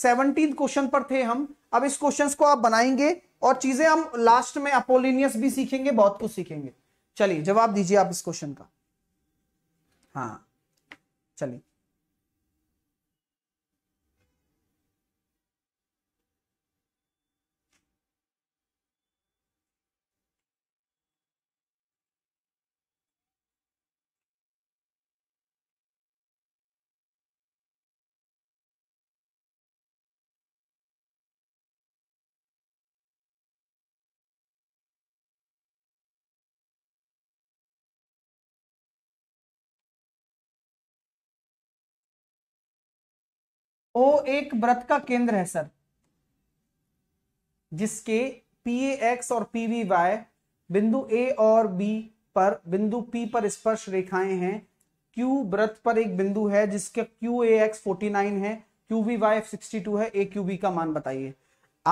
Seventeen question पर थे हम अब इस क्वेश्चन को आप बनाएंगे और चीजें हम लास्ट में अपोलिनियस भी सीखेंगे बहुत कुछ सीखेंगे चलिए जवाब दीजिए आप इस क्वेश्चन का हाँ चलिए ओ एक व्रत का केंद्र है सर जिसके पी एक्स और पी वी वाई बिंदु ए और बी पर बिंदु पी पर स्पर्श रेखाएं हैं क्यू व्रत पर एक बिंदु है जिसके Q A X forty nine है Q V Y sixty two है ए क्यू बी का मान बताइए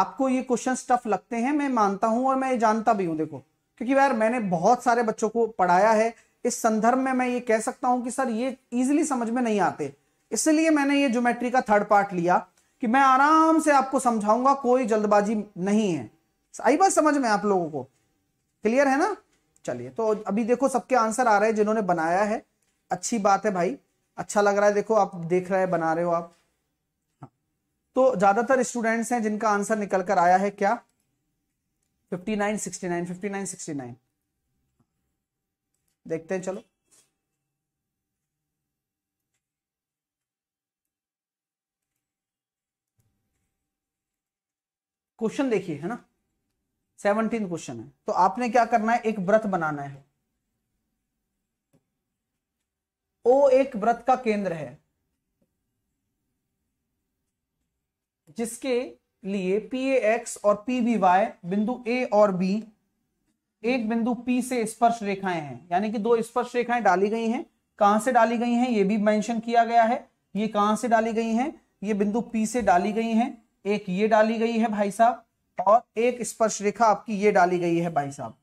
आपको ये क्वेश्चन टफ लगते हैं मैं मानता हूं और मैं ये जानता भी हूं देखो क्योंकि यार मैंने बहुत सारे बच्चों को पढ़ाया है इस संदर्भ में मैं ये कह सकता हूं कि सर ये इजिली समझ में नहीं आते इसलिए मैंने ये ज्योमेट्री का थर्ड पार्ट लिया कि मैं आराम से आपको समझाऊंगा कोई जल्दबाजी नहीं है आई बात समझ में आप लोगों को क्लियर है ना चलिए तो अभी देखो सबके आंसर आ रहे हैं जिन्होंने बनाया है अच्छी बात है भाई अच्छा लग रहा है देखो आप देख रहे हैं बना रहे हो आप हाँ। तो ज्यादातर स्टूडेंट्स हैं जिनका आंसर निकल कर आया है क्या फिफ्टी नाइन सिक्सटी नाइन देखते हैं चलो क्वेश्चन देखिए है ना सेवनटीन क्वेश्चन है तो आपने क्या करना है एक व्रत बनाना है ओ एक व्रत का केंद्र है जिसके लिए पी एक्स और पी बी वाई बिंदु ए और बी एक बिंदु पी से स्पर्श रेखाएं हैं यानी कि दो स्पर्श रेखाएं डाली गई हैं कहां से डाली गई हैं ये भी मेंशन किया गया है ये कहां से डाली गई हैं ये बिंदु पी से डाली गई हैं एक ये डाली गई है भाई साहब और एक स्पर्श रेखा आपकी ये डाली गई है भाई साहब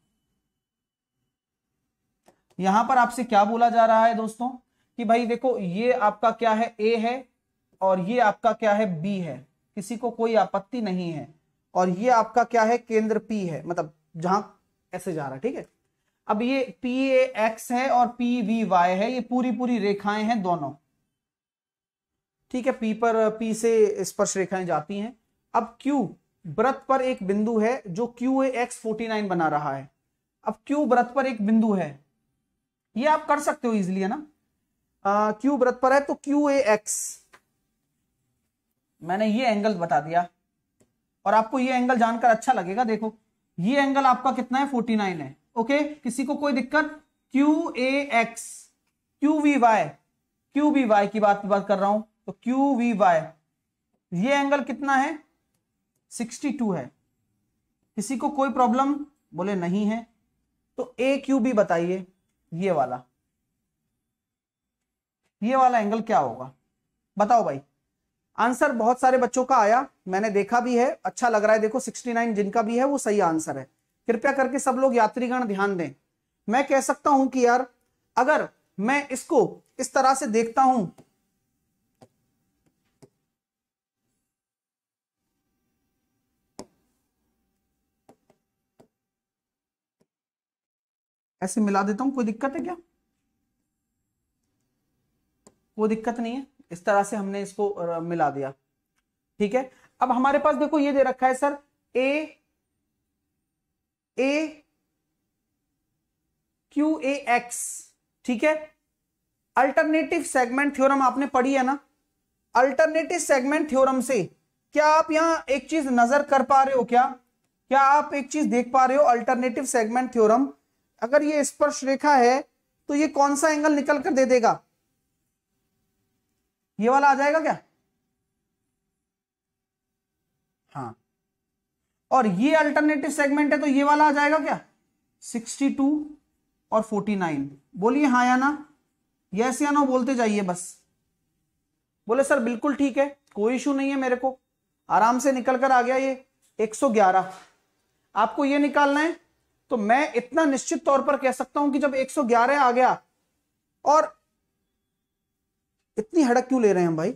यहां पर आपसे क्या बोला जा रहा है दोस्तों कि भाई देखो ये आपका क्या है ए है और ये आपका क्या है बी है किसी को कोई आपत्ति नहीं है और ये आपका क्या है केंद्र पी है मतलब जहां ऐसे जा रहा है ठीक है अब ये पी ए एक्स है और पी वी वाई है ये पूरी पूरी रेखाएं हैं दोनों ठीक है पी पर पी से स्पर्श रेखाएं जाती हैं अब क्यू व्रत पर एक बिंदु है जो Q A X forty nine बना रहा है अब क्यू व्रत पर एक बिंदु है ये आप कर सकते हो इजिली है ना क्यू व्रत पर है तो क्यू ए एक्स मैंने ये एंगल बता दिया और आपको ये एंगल जानकर अच्छा लगेगा देखो ये एंगल आपका कितना है फोर्टी नाइन है ओके किसी को कोई दिक्कत Q A X Q V Y Q V Y की बात बात कर रहा हूं तो क्यू वी वाई ये एंगल कितना है 62 है किसी को कोई प्रॉब्लम बोले नहीं है तो ए क्यू बी बताइए ये वाला ये वाला एंगल क्या होगा बताओ भाई आंसर बहुत सारे बच्चों का आया मैंने देखा भी है अच्छा लग रहा है देखो 69 जिनका भी है वो सही आंसर है कृपया करके सब लोग यात्रीगण ध्यान दें मैं कह सकता हूं कि यार अगर मैं इसको इस तरह से देखता हूं ऐसे मिला देता हूं कोई दिक्कत है क्या कोई दिक्कत नहीं है इस तरह से हमने इसको मिला दिया ठीक है अब हमारे पास देखो ये दे रखा है sir A A Q A X ठीक है अल्टरनेटिव सेगमेंट थ्योरम आपने पढ़ी है ना अल्टरनेटिव सेगमेंट थ्योरम से क्या आप यहां एक चीज नजर कर पा रहे हो क्या क्या आप एक चीज देख पा रहे हो अल्टरनेटिव सेगमेंट थ्योरम अगर ये स्पर्श रेखा है तो ये कौन सा एंगल निकल कर दे देगा ये वाला आ जाएगा क्या हाँ और ये अल्टरनेटिव सेगमेंट है तो ये वाला आ जाएगा क्या 62 और 49 बोलिए हाँ या ना यस या ना बोलते जाइए बस बोले सर बिल्कुल ठीक है कोई इशू नहीं है मेरे को आराम से निकल कर आ गया ये 111 आपको ये निकालना है तो मैं इतना निश्चित तौर पर कह सकता हूं कि जब 111 आ गया और इतनी हड़क क्यों ले रहे हैं भाई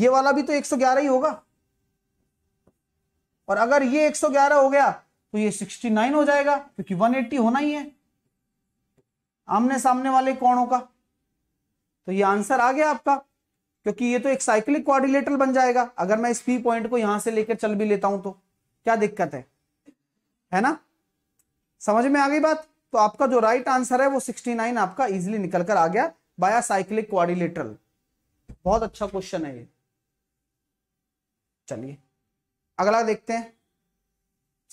ये वाला भी तो 111 ही होगा और अगर ये 111 हो गया तो ये 69 हो जाएगा क्योंकि 180 होना ही है आमने सामने वाले कोणों का तो ये आंसर आ गया आपका क्योंकि ये तो एक साइक्लिक क्वारिलेटर बन जाएगा अगर मैं इस पी पॉइंट को यहां से लेकर चल भी लेता हूं तो क्या दिक्कत है है ना समझ में आ गई बात तो आपका जो राइट आंसर है वो 69 आपका इजिली निकलकर आ गया बाया साइक्लिक क्वारिलेटरल बहुत अच्छा क्वेश्चन है ये चलिए अगला देखते हैं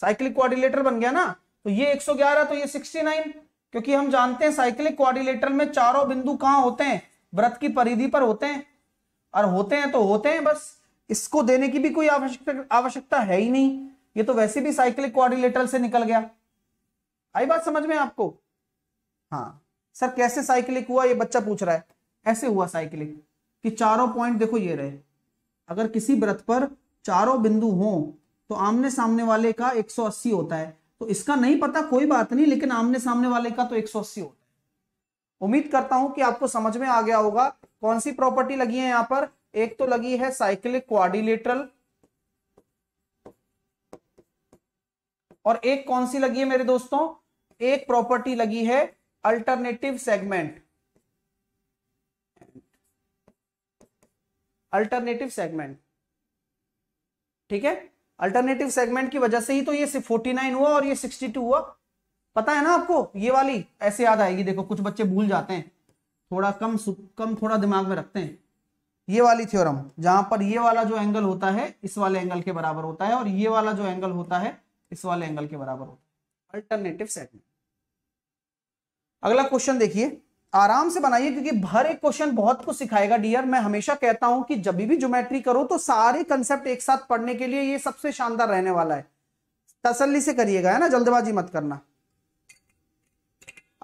साइक्लिक क्वारिलेटर बन गया ना तो ये 111 तो ये 69 क्योंकि हम जानते हैं साइक्लिक क्वारिलेटर में चारों बिंदु कहां होते हैं व्रत की परिधि पर होते हैं और होते हैं तो होते हैं बस इसको देने की भी कोई आवश्यकता आवश्यकता है ही नहीं ये तो वैसे भी साइक्लिक क्वारिलेटर से निकल गया आई बात समझ में आपको हाँ सर कैसे साइकिलिक हुआ ये बच्चा पूछ रहा है ऐसे हुआ साइकिलिक कि चारों पॉइंट देखो ये रहे अगर किसी व्रत पर चारों बिंदु हो तो आमने सामने वाले का 180 होता है तो इसका नहीं पता कोई बात नहीं लेकिन आमने सामने वाले का तो 180 होता है उम्मीद करता हूं कि आपको समझ में आ गया होगा कौन सी प्रॉपर्टी लगी है यहां पर एक तो लगी है साइक्लिक क्वारिलेटरल और एक कौन सी लगी है मेरे दोस्तों एक प्रॉपर्टी लगी है अल्टरनेटिव सेगमेंट अल्टरनेटिव सेगमेंट ठीक है अल्टरनेटिव सेगमेंट की वजह से ही तो ये 49 हुआ और ये 62 हुआ पता है ना आपको ये वाली ऐसे याद आएगी देखो कुछ बच्चे भूल जाते हैं थोड़ा कम कम थोड़ा दिमाग में रखते हैं ये वाली थ्योरम जहां पर ये वाला जो एंगल होता है इस वाले एंगल के बराबर होता है और ये वाला जो एंगल होता है इस वाले एंगल के बराबर होता है अल्टरनेटिव सेगमेंट अगला क्वेश्चन देखिए आराम से बनाइए क्योंकि हर एक क्वेश्चन बहुत कुछ सिखाएगा डियर मैं हमेशा कहता हूं कि जब भी ज्योमेट्री करो तो सारे कंसेप्ट एक साथ पढ़ने के लिए ये सबसे शानदार रहने वाला है तसल्ली से करिएगा है ना जल्दबाजी मत करना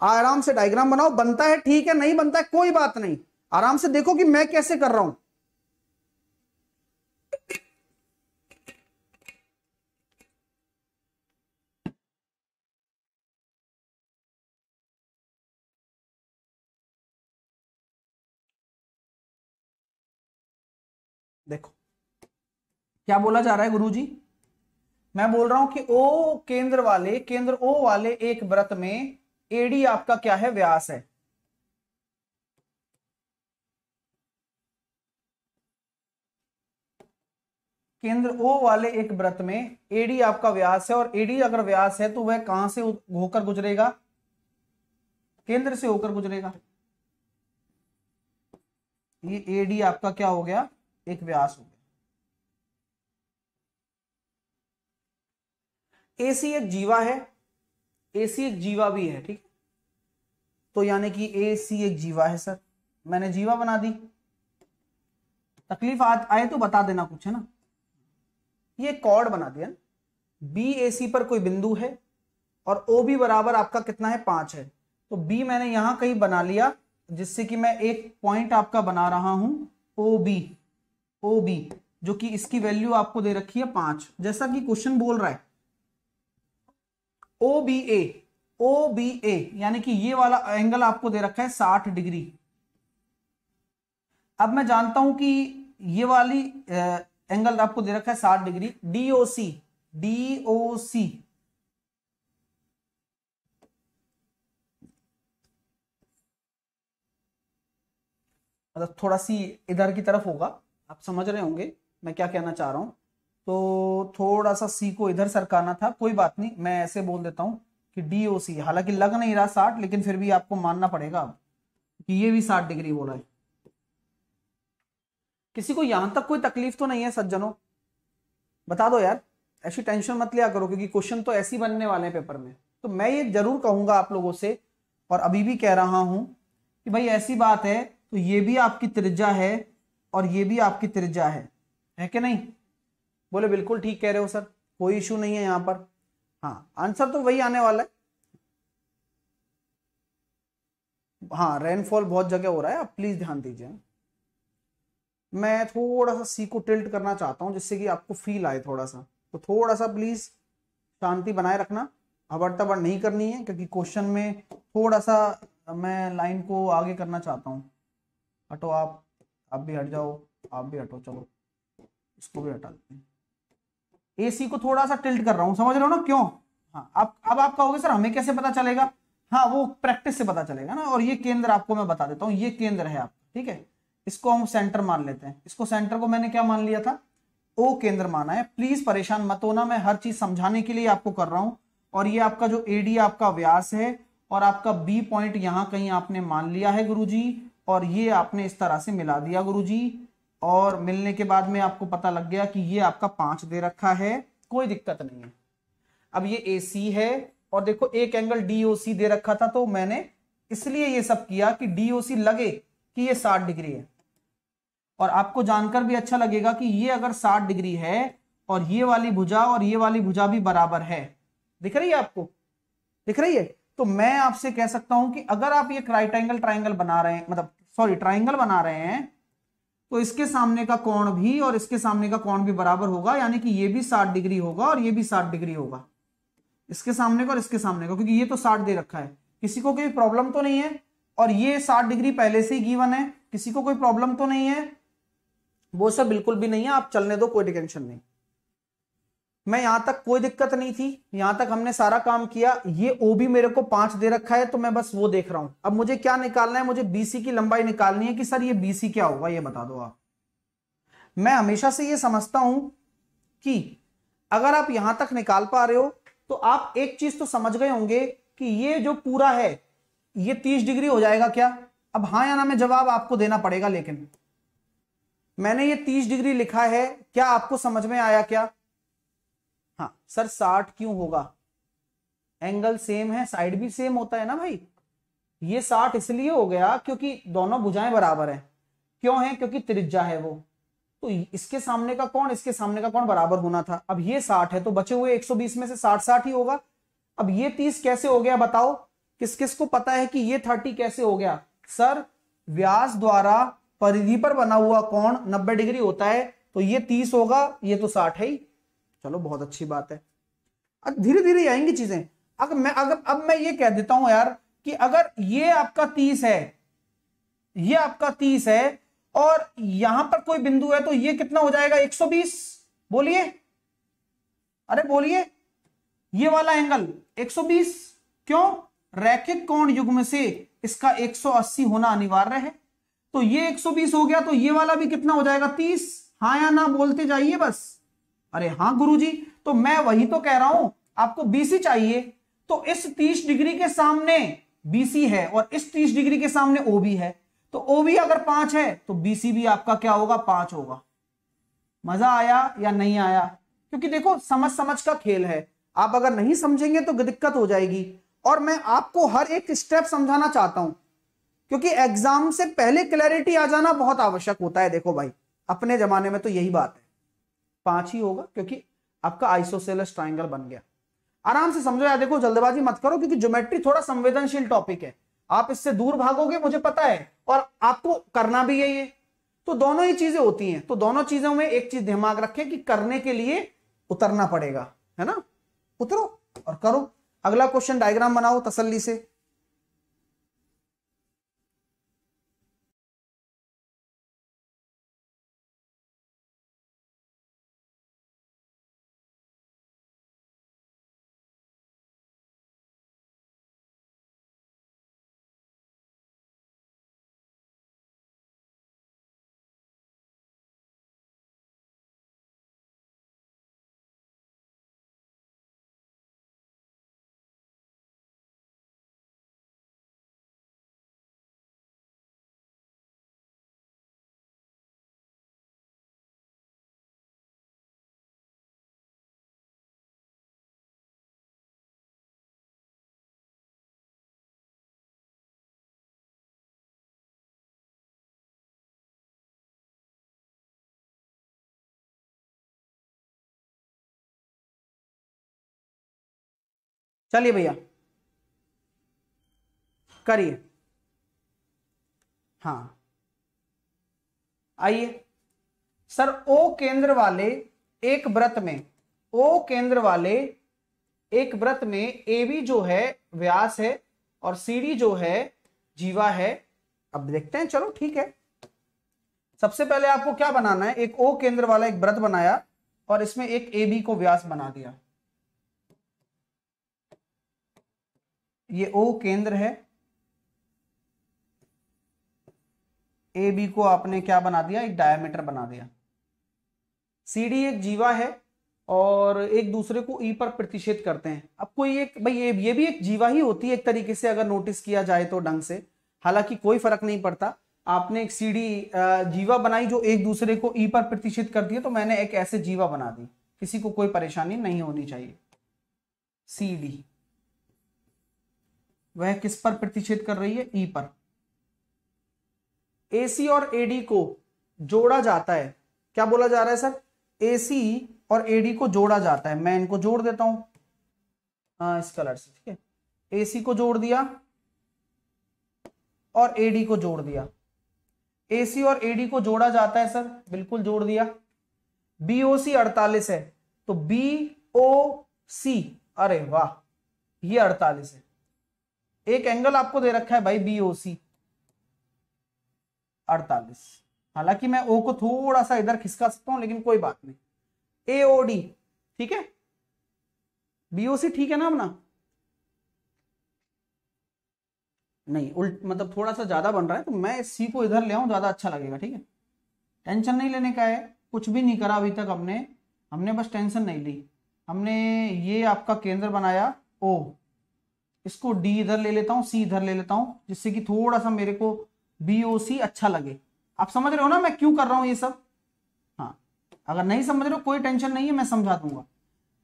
आराम से डायग्राम बनाओ बनता है ठीक है नहीं बनता है कोई बात नहीं आराम से देखो कि मैं कैसे कर रहा हूं क्या बोला जा रहा है गुरुजी मैं बोल रहा हूं कि ओ केंद्र वाले केंद्र ओ वाले एक व्रत में एडी आपका क्या है व्यास है केंद्र ओ वाले एक व्रत में एडी आपका व्यास है और एडी अगर व्यास है तो वह कहां से होकर गुजरेगा केंद्र से होकर गुजरेगा ये एडी आपका क्या हो गया एक व्यास हो ए सी एक जीवा है ए सी एक जीवा भी है ठीक तो यानी कि ए सी एक जीवा है सर मैंने जीवा बना दी तकलीफ आए तो बता देना कुछ है ना ये कॉर्ड बना दिया बी ए सी पर कोई बिंदु है और ओ बी बराबर आपका कितना है पांच है तो बी मैंने यहां कहीं बना लिया जिससे कि मैं एक पॉइंट आपका बना रहा हूं ओ बी ओ बी जो कि इसकी वैल्यू आपको दे रखी है पांच जैसा कि क्वेश्चन बोल रहा है ओ बी ए ओ बी ए यानी कि ये वाला एंगल आपको दे रखा है साठ डिग्री अब मैं जानता हूं कि ये वाली एंगल आपको दे रखा है साठ डिग्री डीओसी डीओसी मतलब थोड़ा सी इधर की तरफ होगा आप समझ रहे होंगे मैं क्या कहना चाह रहा हूं तो थोड़ा सा सी को इधर सरकाना था कोई बात नहीं मैं ऐसे बोल देता हूं कि डी ओ सी हालांकि लग नहीं रहा साठ लेकिन फिर भी आपको मानना पड़ेगा कि ये भी साठ डिग्री बोला है किसी को यहां तक कोई तकलीफ तो नहीं है सज्जनों बता दो यार ऐसी टेंशन मत लिया करो क्योंकि क्वेश्चन तो ऐसी बनने वाले हैं पेपर में तो मैं ये जरूर कहूंगा आप लोगों से और अभी भी कह रहा हूं कि भाई ऐसी बात है तो ये भी आपकी त्रिज्या है और ये भी आपकी त्रिज्या है है कि नहीं बोले बिल्कुल ठीक कह रहे हो सर कोई इशू नहीं है यहाँ पर हाँ आंसर तो वही आने वाला है हाँ रेनफॉल बहुत जगह हो रहा है आप प्लीज ध्यान दीजिए मैं थोड़ा सा सी को टिल्ट करना चाहता हूँ जिससे कि आपको फील आए थोड़ा सा तो थोड़ा सा प्लीज शांति बनाए रखना हबड़ तबड़ नहीं करनी है क्योंकि क्वेश्चन में थोड़ा सा मैं लाइन को आगे करना चाहता हूँ हटो आप आप भी हट जाओ आप भी हटो चलो इसको भी हटा देते हैं एसी को थोड़ा सा टिल्ट कर रहा हूं समझ रहे हो ना क्यों हाँ आप अब आप कहोगे सर हमें कैसे पता चलेगा हाँ वो प्रैक्टिस से पता चलेगा ना और ये केंद्र आपको मैं बता देता हूँ ये केंद्र है आपका ठीक है इसको हम सेंटर मान लेते हैं इसको सेंटर को मैंने क्या मान लिया था ओ केंद्र माना है प्लीज परेशान मत होना मैं हर चीज समझाने के लिए आपको कर रहा हूं और ये आपका जो एडी आपका व्यास है और आपका बी पॉइंट यहाँ कहीं आपने मान लिया है गुरुजी और ये आपने इस तरह से मिला दिया गुरुजी और मिलने के बाद में आपको पता लग गया कि ये आपका पांच दे रखा है कोई दिक्कत नहीं है अब ये ए सी है और देखो एक एंगल डी ओ सी दे रखा था तो मैंने इसलिए ये सब किया कि डी ओ सी लगे कि ये साठ डिग्री है और आपको जानकर भी अच्छा लगेगा कि ये अगर साठ डिग्री है और ये वाली भुजा और ये वाली भुजा भी बराबर है दिख रही है आपको दिख रही है तो मैं आपसे कह सकता हूं कि अगर आप ये राइट एंगल ट्राइंगल बना रहे हैं मतलब सॉरी ट्राइंगल बना रहे हैं तो इसके सामने का कोण भी और इसके सामने का कोण भी बराबर होगा यानी कि ये भी साठ डिग्री होगा और ये भी साठ डिग्री होगा इसके सामने का और इसके सामने का क्योंकि ये तो साठ दे रखा है किसी को कोई प्रॉब्लम तो नहीं है और ये साठ डिग्री पहले से ही गीवन है किसी को कोई प्रॉब्लम तो नहीं है वो सब बिल्कुल भी नहीं है आप चलने दो कोई टेंशन नहीं मैं यहां तक कोई दिक्कत नहीं थी यहां तक हमने सारा काम किया ये ओ भी मेरे को पांच दे रखा है तो मैं बस वो देख रहा हूं अब मुझे क्या निकालना है मुझे बीसी की लंबाई निकालनी है कि सर ये बीसी क्या होगा ये बता दो आप मैं हमेशा से ये समझता हूं कि अगर आप यहां तक निकाल पा रहे हो तो आप एक चीज तो समझ गए होंगे कि ये जो पूरा है ये तीस डिग्री हो जाएगा क्या अब हाँ या ना में जवाब आपको देना पड़ेगा लेकिन मैंने ये तीस डिग्री लिखा है क्या आपको समझ में आया क्या सर साठ क्यों होगा एंगल सेम है साइड भी सेम होता है ना भाई ये साठ इसलिए हो गया क्योंकि दोनों भुजाएं बराबर है क्यों है क्योंकि त्रिज्या है वो तो इसके सामने का कौन इसके सामने का कौन बराबर होना था अब ये साठ है तो बचे हुए 120 में से साठ साठ ही होगा अब ये तीस कैसे हो गया बताओ किस किस को पता है कि ये थर्टी कैसे हो गया सर व्यास द्वारा परिधि पर बना हुआ कौन नब्बे डिग्री होता है तो ये तीस होगा ये तो साठ है ही चलो बहुत अच्छी बात है अब धीरे धीरे आएंगी चीजें अगर मैं अगर अब मैं ये कह देता हूं यार कि अगर ये आपका तीस है ये आपका तीस है और यहां पर कोई बिंदु है तो ये कितना हो जाएगा 120 बोलिए अरे बोलिए ये वाला एंगल 120 क्यों रैखिक कोण युग्म से इसका 180 होना अनिवार्य है तो ये 120 हो गया तो ये वाला भी कितना हो जाएगा 30 हाँ या ना बोलते जाइए बस अरे हाँ गुरु जी तो मैं वही तो कह रहा हूं आपको बीसी चाहिए तो इस तीस डिग्री के सामने बीसी है और इस तीस डिग्री के सामने ओबी है तो ओबी अगर पांच है तो बीसी भी आपका क्या होगा पांच होगा मजा आया या नहीं आया क्योंकि देखो समझ समझ का खेल है आप अगर नहीं समझेंगे तो दिक्कत हो जाएगी और मैं आपको हर एक स्टेप समझाना चाहता हूं क्योंकि एग्जाम से पहले क्लैरिटी आ जाना बहुत आवश्यक होता है देखो भाई अपने जमाने में तो यही बात है पांच ही होगा क्योंकि आपका आइसोसेलस ट्राइंगल बन गया आराम से समझो यार देखो जल्दबाजी मत करो क्योंकि ज्योमेट्री थोड़ा संवेदनशील टॉपिक है आप इससे दूर भागोगे मुझे पता है और आपको करना भी यही है तो दोनों ही चीजें होती हैं तो दोनों चीजों में एक चीज दिमाग रखें कि करने के लिए उतरना पड़ेगा है ना उतरो और करो अगला क्वेश्चन डायग्राम बनाओ तसल्ली से चलिए भैया करिए हाँ आइए सर ओ केंद्र वाले एक व्रत में ओ केंद्र वाले एक व्रत में ए बी जो है व्यास है और सीढ़ी जो है जीवा है अब देखते हैं चलो ठीक है सबसे पहले आपको क्या बनाना है एक ओ केंद्र वाला एक व्रत बनाया और इसमें एक ए बी को व्यास बना दिया ये ओ केंद्र है ए बी को आपने क्या बना दिया एक डायमीटर बना दिया सी डी एक जीवा है और एक दूसरे को ई e पर प्रतिषेध करते हैं अब कोई एक भाई ये ये भी एक जीवा ही होती है एक तरीके से अगर नोटिस किया जाए तो ढंग से हालांकि कोई फर्क नहीं पड़ता आपने एक सीढ़ी जीवा बनाई जो एक दूसरे को ई e पर प्रतिषेध करती है तो मैंने एक ऐसे जीवा बना दी किसी को कोई परेशानी नहीं होनी चाहिए सीढ़ी वह किस पर प्रतिच्छेद कर रही है ई पर एसी और एडी को जोड़ा जाता है क्या बोला जा रहा है सर एसी और एडी को जोड़ा जाता है मैं इनको जोड़ देता हूं हाँ इस कलर से ठीक है एसी को जोड़ दिया और एडी को जोड़ दिया एसी और एडी को जोड़ा जाता है सर बिल्कुल जोड़ दिया बीओसी अड़तालीस है तो बी ओ सी अरे वाह ये अड़तालीस है एक एंगल आपको दे रखा है भाई सी अड़तालीस हालांकि मैं ओ को थोड़ा सा इधर खिसका सकता हूं लेकिन कोई बात नहीं एओडी ठीक है बीओसी ठीक है ना अपना नहीं उल्ट मतलब थोड़ा सा ज्यादा बन रहा है तो मैं सी को इधर ले आऊं ज्यादा अच्छा लगेगा ठीक है टेंशन नहीं लेने का है कुछ भी नहीं करा अभी तक हमने हमने बस टेंशन नहीं ली हमने ये आपका केंद्र बनाया ओ इसको डी इधर ले लेता हूँ सी इधर ले लेता हूँ जिससे कि थोड़ा सा मेरे को बी ओ सी अच्छा लगे आप समझ रहे हो ना मैं क्यों कर रहा हूँ ये सब हाँ अगर नहीं समझ रहे हो कोई टेंशन नहीं है मैं समझा दूंगा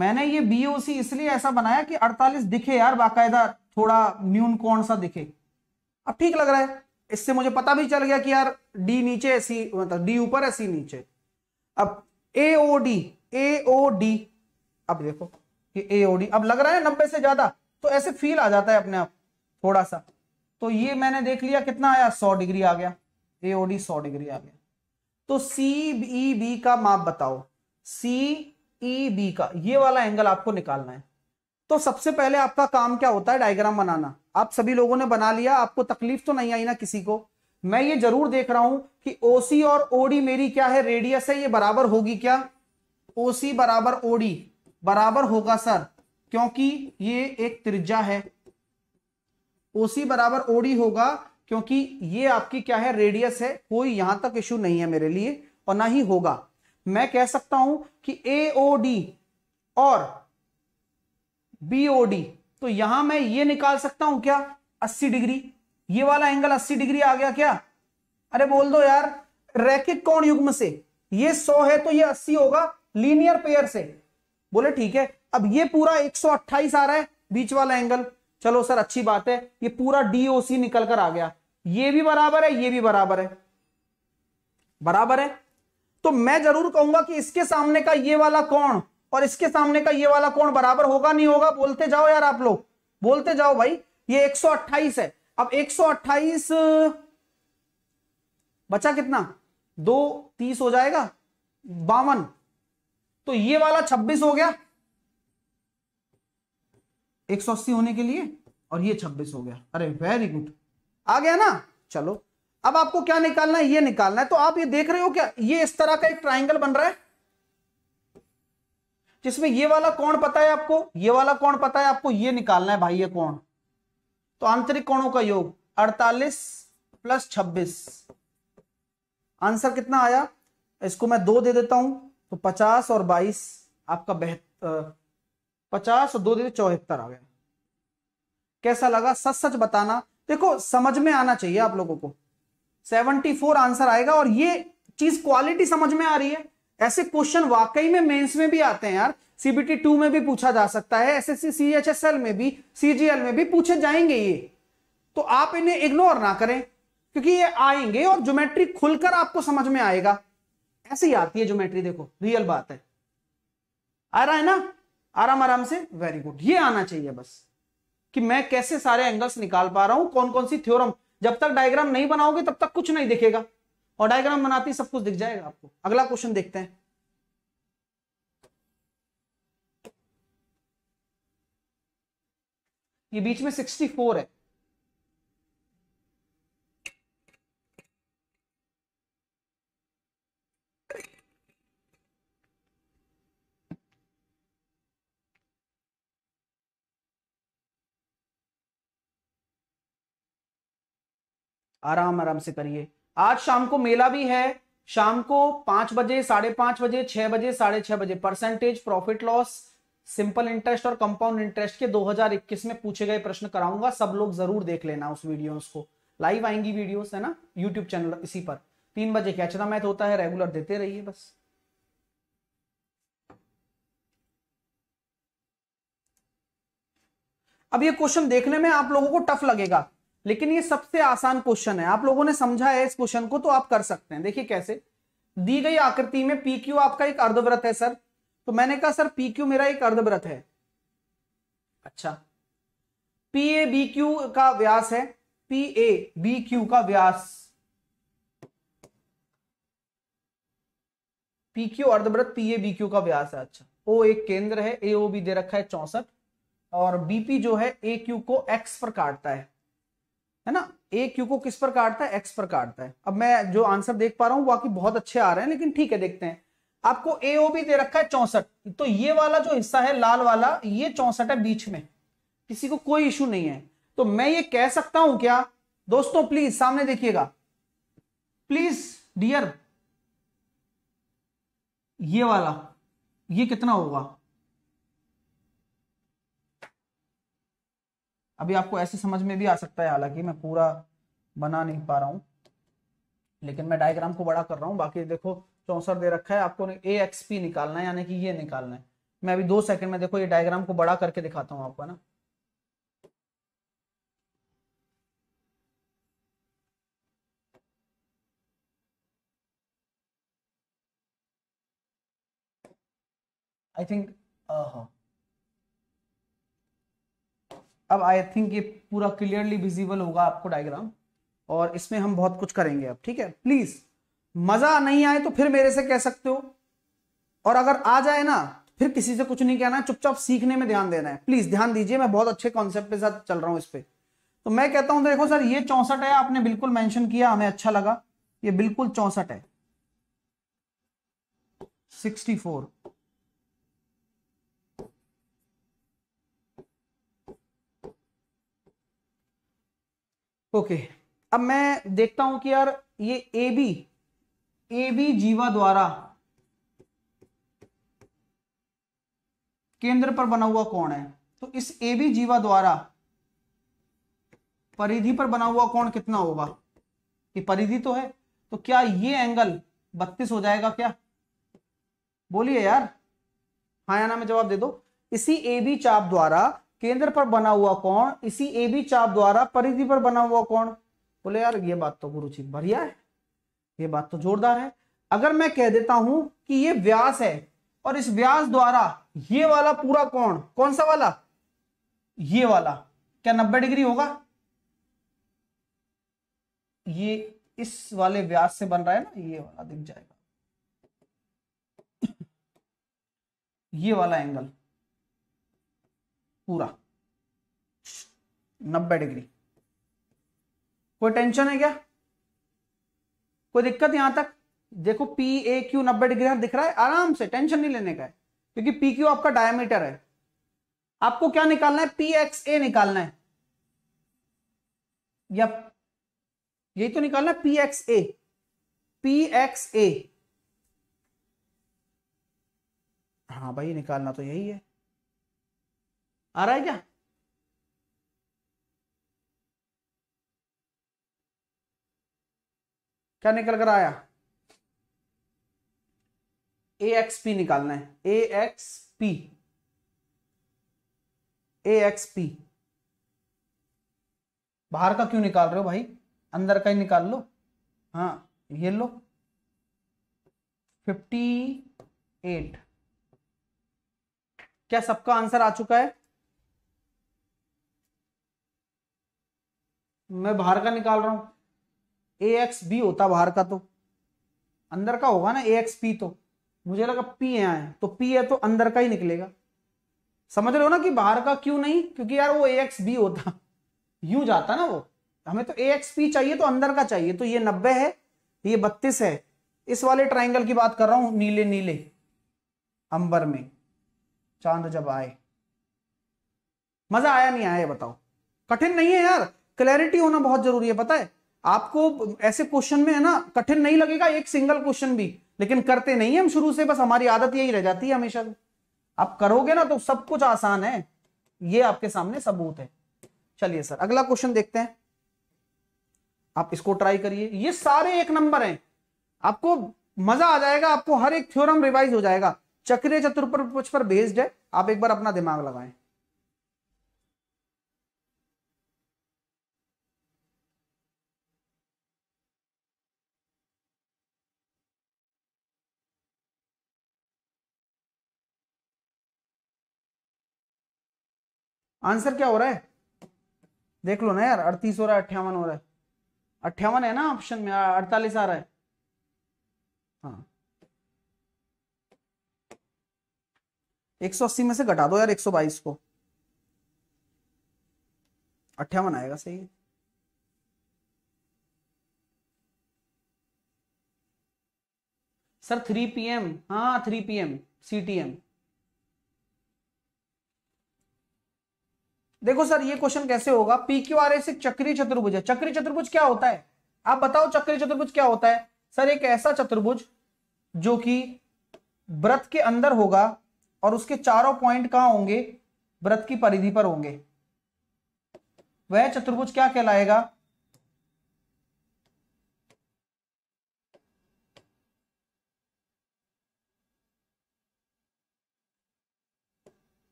मैंने ये बी ओ सी इसलिए ऐसा बनाया कि 48 दिखे यार बाकायदा थोड़ा न्यून कौन सा दिखे अब ठीक लग रहा है इससे मुझे पता भी चल गया कि यार डी नीचे ऐसी मतलब डी ऊपर है सी नीचे अब ए O D A O D अब देखो ये ए ओ डी अब लग रहा है नब्बे से ज्यादा तो ऐसे फील आ जाता है अपने आप थोड़ा सा तो ये मैंने देख लिया कितना आया सौ डिग्री आ गया ए ओडी सौ डिग्री आ गया तो सी ई बी का माप बताओ सी ई बी का ये वाला एंगल आपको निकालना है तो सबसे पहले आपका काम क्या होता है डायग्राम बनाना आप सभी लोगों ने बना लिया आपको तकलीफ तो नहीं आई ना किसी को मैं ये जरूर देख रहा हूं कि ओसी और ओडी मेरी क्या है रेडियस है ये बराबर होगी क्या ओसी बराबर ओडी बराबर होगा सर क्योंकि ये एक त्रिज्या है ओसी बराबर ओडी होगा क्योंकि ये आपकी क्या है रेडियस है कोई यहां तक इश्यू नहीं है मेरे लिए और ना ही होगा मैं कह सकता हूं कि ए डी और बी डी तो यहां मैं ये निकाल सकता हूं क्या 80 डिग्री ये वाला एंगल 80 डिग्री आ गया क्या अरे बोल दो यार रैखिक कोण युग्म से ये 100 है तो ये 80 होगा लीनियर पेयर से बोले ठीक है अब ये पूरा 128 आ रहा है बीच वाला एंगल चलो सर अच्छी बात है ये पूरा डीओसी निकल कर आ गया ये भी बराबर है ये भी बराबर है बराबर है तो मैं जरूर कहूंगा कि इसके सामने का ये वाला कौन और इसके सामने का ये वाला कौन बराबर होगा नहीं होगा बोलते जाओ यार आप लोग बोलते जाओ भाई ये 128 है अब 128 बचा कितना दो तीस हो जाएगा बावन तो ये वाला 26 हो गया एक सौ अस्सी होने के लिए और ये छब्बीस हो गया अरे वेरी गुड आ गया ना चलो अब आपको क्या निकालना है ये निकालना है तो आप ये देख रहे हो क्या ये इस तरह का एक ट्राइंगल बन रहा है जिसमें ये वाला कौन पता है आपको ये वाला कौन पता है आपको ये निकालना है भाई ये कौन तो आंतरिक कोणों का योग 48 प्लस 26 आंसर कितना आया इसको मैं दो दे देता हूं तो 50 और 22 आपका बेहतर पचास दो दिन चौहत्तर आ गया कैसा लगा सच सच बताना देखो समझ में आना चाहिए आप लोगों को सेवनटी फोर आंसर आएगा और ये चीज क्वालिटी समझ में आ रही है ऐसे क्वेश्चन वाकई में मेंस में भी आते हैं यार सीबीटी टू में भी पूछा जा सकता है एस सीएचएसएल में भी सीजीएल में भी पूछे जाएंगे ये तो आप इन्हें इग्नोर ना करें क्योंकि ये आएंगे और ज्योमेट्री खुलकर आपको समझ में आएगा ऐसे ही आती है ज्योमेट्री देखो रियल बात है आ रहा है ना आराम आराम से वेरी गुड ये आना चाहिए बस कि मैं कैसे सारे एंगल्स निकाल पा रहा हूं कौन कौन सी थ्योरम जब तक डायग्राम नहीं बनाओगे तब तक कुछ नहीं दिखेगा और डायग्राम बनाती सब कुछ दिख जाएगा आपको अगला क्वेश्चन देखते हैं ये बीच में 64 है आराम आराम से करिए आज शाम को मेला भी है शाम को पांच बजे साढ़े पांच बजे छह बजे साढ़े छह बजे percentage profit loss simple interest और कंपाउंड इंटरेस्ट के 2021 में पूछे गए प्रश्न कराऊंगा सब लोग जरूर देख लेना उस वीडियोस को लाइव आएंगी वीडियोस है ना यूट्यूब चैनल इसी पर तीन बजे क्या अच्छा मैथ होता है रेगुलर देते रहिए बस अब ये क्वेश्चन देखने में आप लोगों को टफ लगेगा लेकिन ये सबसे आसान क्वेश्चन है आप लोगों ने समझा है इस क्वेश्चन को तो आप कर सकते हैं देखिए कैसे दी गई आकृति में पी क्यू आपका एक अर्धव्रत है सर तो मैंने कहा सर पी क्यू मेरा एक अर्धव्रत है अच्छा पी ए बी क्यू का व्यास है पी ए बी क्यू का व्यास पी क्यू अर्धव्रत पी ए बी क्यू का व्यास है अच्छा ओ एक केंद्र है ए ओ भी दे रखा है चौसठ और बीपी जो है ए क्यू को एक्स पर काटता है है ना ए क्यू को किस पर काटता है एक्स पर काटता है अब मैं जो आंसर देख पा रहा हूं बाकी बहुत अच्छे आ रहे हैं लेकिन ठीक है देखते हैं आपको ए ओ भी दे रखा है चौसठ तो ये वाला जो हिस्सा है लाल वाला ये चौसठ है बीच में किसी को कोई इश्यू नहीं है तो मैं ये कह सकता हूं क्या दोस्तों प्लीज सामने देखिएगा प्लीज डियर ये वाला ये कितना होगा अभी आपको ऐसे समझ में भी आ सकता है हालांकि मैं पूरा बना नहीं पा रहा हूँ लेकिन मैं डायग्राम को बड़ा कर रहा हूँ बाकी देखो चौसठ दे रखा है आपको ए एक्स पी निकालना है यानी कि ये निकालना है मैं अभी दो सेकंड में देखो ये डायग्राम को बड़ा करके दिखाता हूँ आपको ना आई थिंक हाँ अब आई थिंक ये पूरा क्लियरली विजिबल होगा आपको डायग्राम और इसमें हम बहुत कुछ करेंगे अब ठीक है प्लीज मजा नहीं आए तो फिर मेरे से कह सकते हो और अगर आ जाए ना फिर किसी से कुछ नहीं कहना है चुपचाप सीखने में ध्यान देना है प्लीज ध्यान दीजिए मैं बहुत अच्छे कॉन्सेप्ट के साथ चल रहा हूं इस पर तो मैं कहता हूं देखो सर ये चौसठ है आपने बिल्कुल मैंशन किया हमें अच्छा लगा ये बिल्कुल चौसठ है 64 ओके अब मैं देखता हूं कि यार ये ए बी ए बी जीवा द्वारा केंद्र पर बना हुआ कौन है तो इस ए बी जीवा द्वारा परिधि पर बना हुआ कौन कितना होगा ये परिधि तो है तो क्या ये एंगल बत्तीस हो जाएगा क्या बोलिए यार हाँ या ना में जवाब दे दो इसी ए बी चाप द्वारा केंद्र पर बना हुआ कौन इसी ए बी चाप द्वारा परिधि पर बना हुआ कौन बोले यार ये बात तो गुरु जी बढ़िया है ये बात तो जोरदार है अगर मैं कह देता हूं कि ये व्यास है और इस व्यास द्वारा ये वाला पूरा कोण कौन सा वाला ये वाला क्या नब्बे डिग्री होगा ये इस वाले व्यास से बन रहा है ना ये वाला दिख जाएगा ये वाला एंगल पूरा नब्बे डिग्री कोई टेंशन है क्या कोई दिक्कत यहां तक देखो पी ए क्यू नब्बे डिग्री दिख रहा है आराम से टेंशन नहीं लेने का है क्योंकि पी क्यू आपका डायमीटर है आपको क्या निकालना है पी एक्स ए निकालना है या यही तो निकालना है P X A P X A हाँ भाई निकालना तो यही है आ रहा है क्या क्या निकल कर आया ए एक्स पी निकालना है A X P A X P बाहर का क्यों निकाल रहे हो भाई अंदर का ही निकाल लो हाँ ये लो फिफ्टी एट क्या सबका आंसर आ चुका है मैं बाहर का निकाल रहा हूं ए एक्स बी होता बाहर का तो अंदर का होगा ना ए एक्स पी तो मुझे लगा पी है आए तो पी है तो अंदर का ही निकलेगा समझ रहे हो ना कि बाहर का क्यों नहीं क्योंकि यार वो ए एक्स बी होता यू जाता ना वो हमें तो ए एक्स पी चाहिए तो अंदर का चाहिए तो ये नब्बे है ये बत्तीस है इस वाले ट्राइंगल की बात कर रहा हूं नीले नीले अंबर में चांद जब आए मजा आया नहीं आया बताओ कठिन नहीं है यार क्लैरिटी होना बहुत जरूरी है पता है आपको ऐसे क्वेश्चन में है ना कठिन नहीं लगेगा एक सिंगल क्वेश्चन भी लेकिन करते नहीं हम शुरू से बस हमारी आदत यही रह जाती है हमेशा आप करोगे ना तो सब कुछ आसान है ये आपके सामने सबूत है चलिए सर अगला क्वेश्चन देखते हैं आप इसको ट्राई करिए ये सारे एक नंबर हैं आपको मजा आ जाएगा आपको हर एक थ्योरम रिवाइज हो जाएगा चक्रीय चतुर्पर पर बेस्ड है आप एक बार अपना दिमाग लगाएं आंसर क्या हो रहा है देख लो ना यार अड़तीस हो रहा है अट्ठावन हो रहा है अट्ठावन है ना ऑप्शन में अड़तालीस आ रहा है हाँ एक सौ अस्सी में से घटा दो यार एक सौ बाईस को अट्ठावन आएगा सही सर थ्री पीएम हाँ थ्री पीएम सीटीएम देखो सर ये क्वेश्चन कैसे होगा पी क्यू आर एस एक चक्री चतुर्भुज है चक्री चतुर्भुज क्या होता है आप बताओ चक्री चतुर्भुज क्या होता है सर एक ऐसा चतुर्भुज जो कि व्रत के अंदर होगा और उसके चारों पॉइंट कहां होंगे व्रत की परिधि पर होंगे वह चतुर्भुज क्या कहलाएगा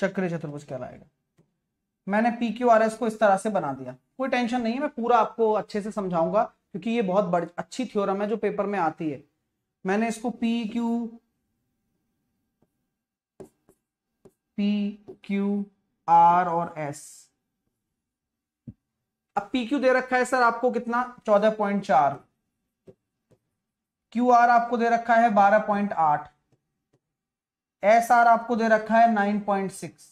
चक्र चतुर्भुज कहलाएगा मैंने पी क्यू आर एस को इस तरह से बना दिया कोई टेंशन नहीं है मैं पूरा आपको अच्छे से समझाऊंगा क्योंकि ये बहुत बड़ी अच्छी थ्योरम है जो पेपर में आती है मैंने इसको P Q P Q R और एस अब पी क्यू दे रखा है सर आपको कितना चौदह पॉइंट चार क्यू आर आपको दे रखा है बारह पॉइंट आठ एस आर आपको दे रखा है नाइन पॉइंट सिक्स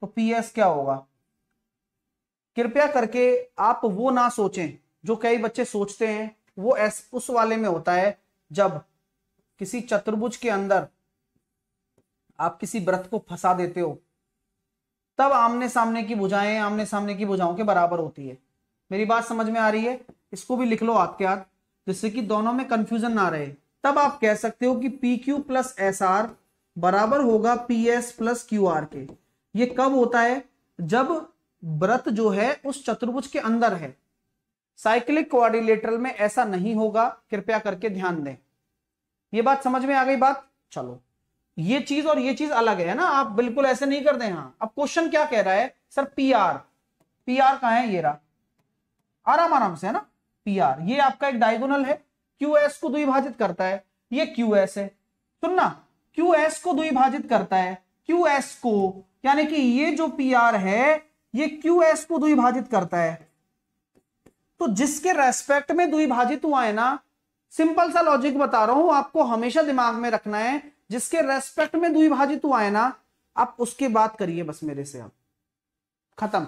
तो पी एस क्या होगा कृपया करके आप वो ना सोचें जो कई बच्चे सोचते हैं वो एस उस वाले में होता है जब किसी चतुर्भुज के अंदर आप किसी व्रत को फंसा देते हो तब आमने सामने की भुजाएं आमने सामने की भुजाओं के बराबर होती है मेरी बात समझ में आ रही है इसको भी लिख लो आपके हाथ जिससे कि दोनों में कंफ्यूजन ना रहे तब आप कह सकते हो कि P Q plus S R बराबर होगा P S plus Q R के ये कब होता है जब व्रत जो है उस चतुर्भुज के अंदर है साइक्लिक कोऑर्डिनेटरल में ऐसा नहीं होगा कृपया करके ध्यान दें ये बात समझ में आ गई बात चलो ये चीज और ये चीज अलग है ना आप बिल्कुल ऐसे नहीं कर दें हाँ अब क्वेश्चन क्या कह रहा है sir P R P R कहा है ये रहा आराम आराम से है ना पी आर ये आपका एक डायगोनल है क्यू एस को द्विभाजित करता है ये क्यू एस है सुनना क्यू एस को द्विभाजित करता है क्यू एस को यानी कि ये जो पी आर है ये क्यू एस को द्विभाजित करता है तो जिसके रेस्पेक्ट में द्विभाजित हुआ है ना सिंपल सा लॉजिक बता रहा हूं आपको हमेशा दिमाग में रखना है जिसके रेस्पेक्ट में द्विभाजित हुआ है ना आप उसके बात करिए बस मेरे से आप खत्म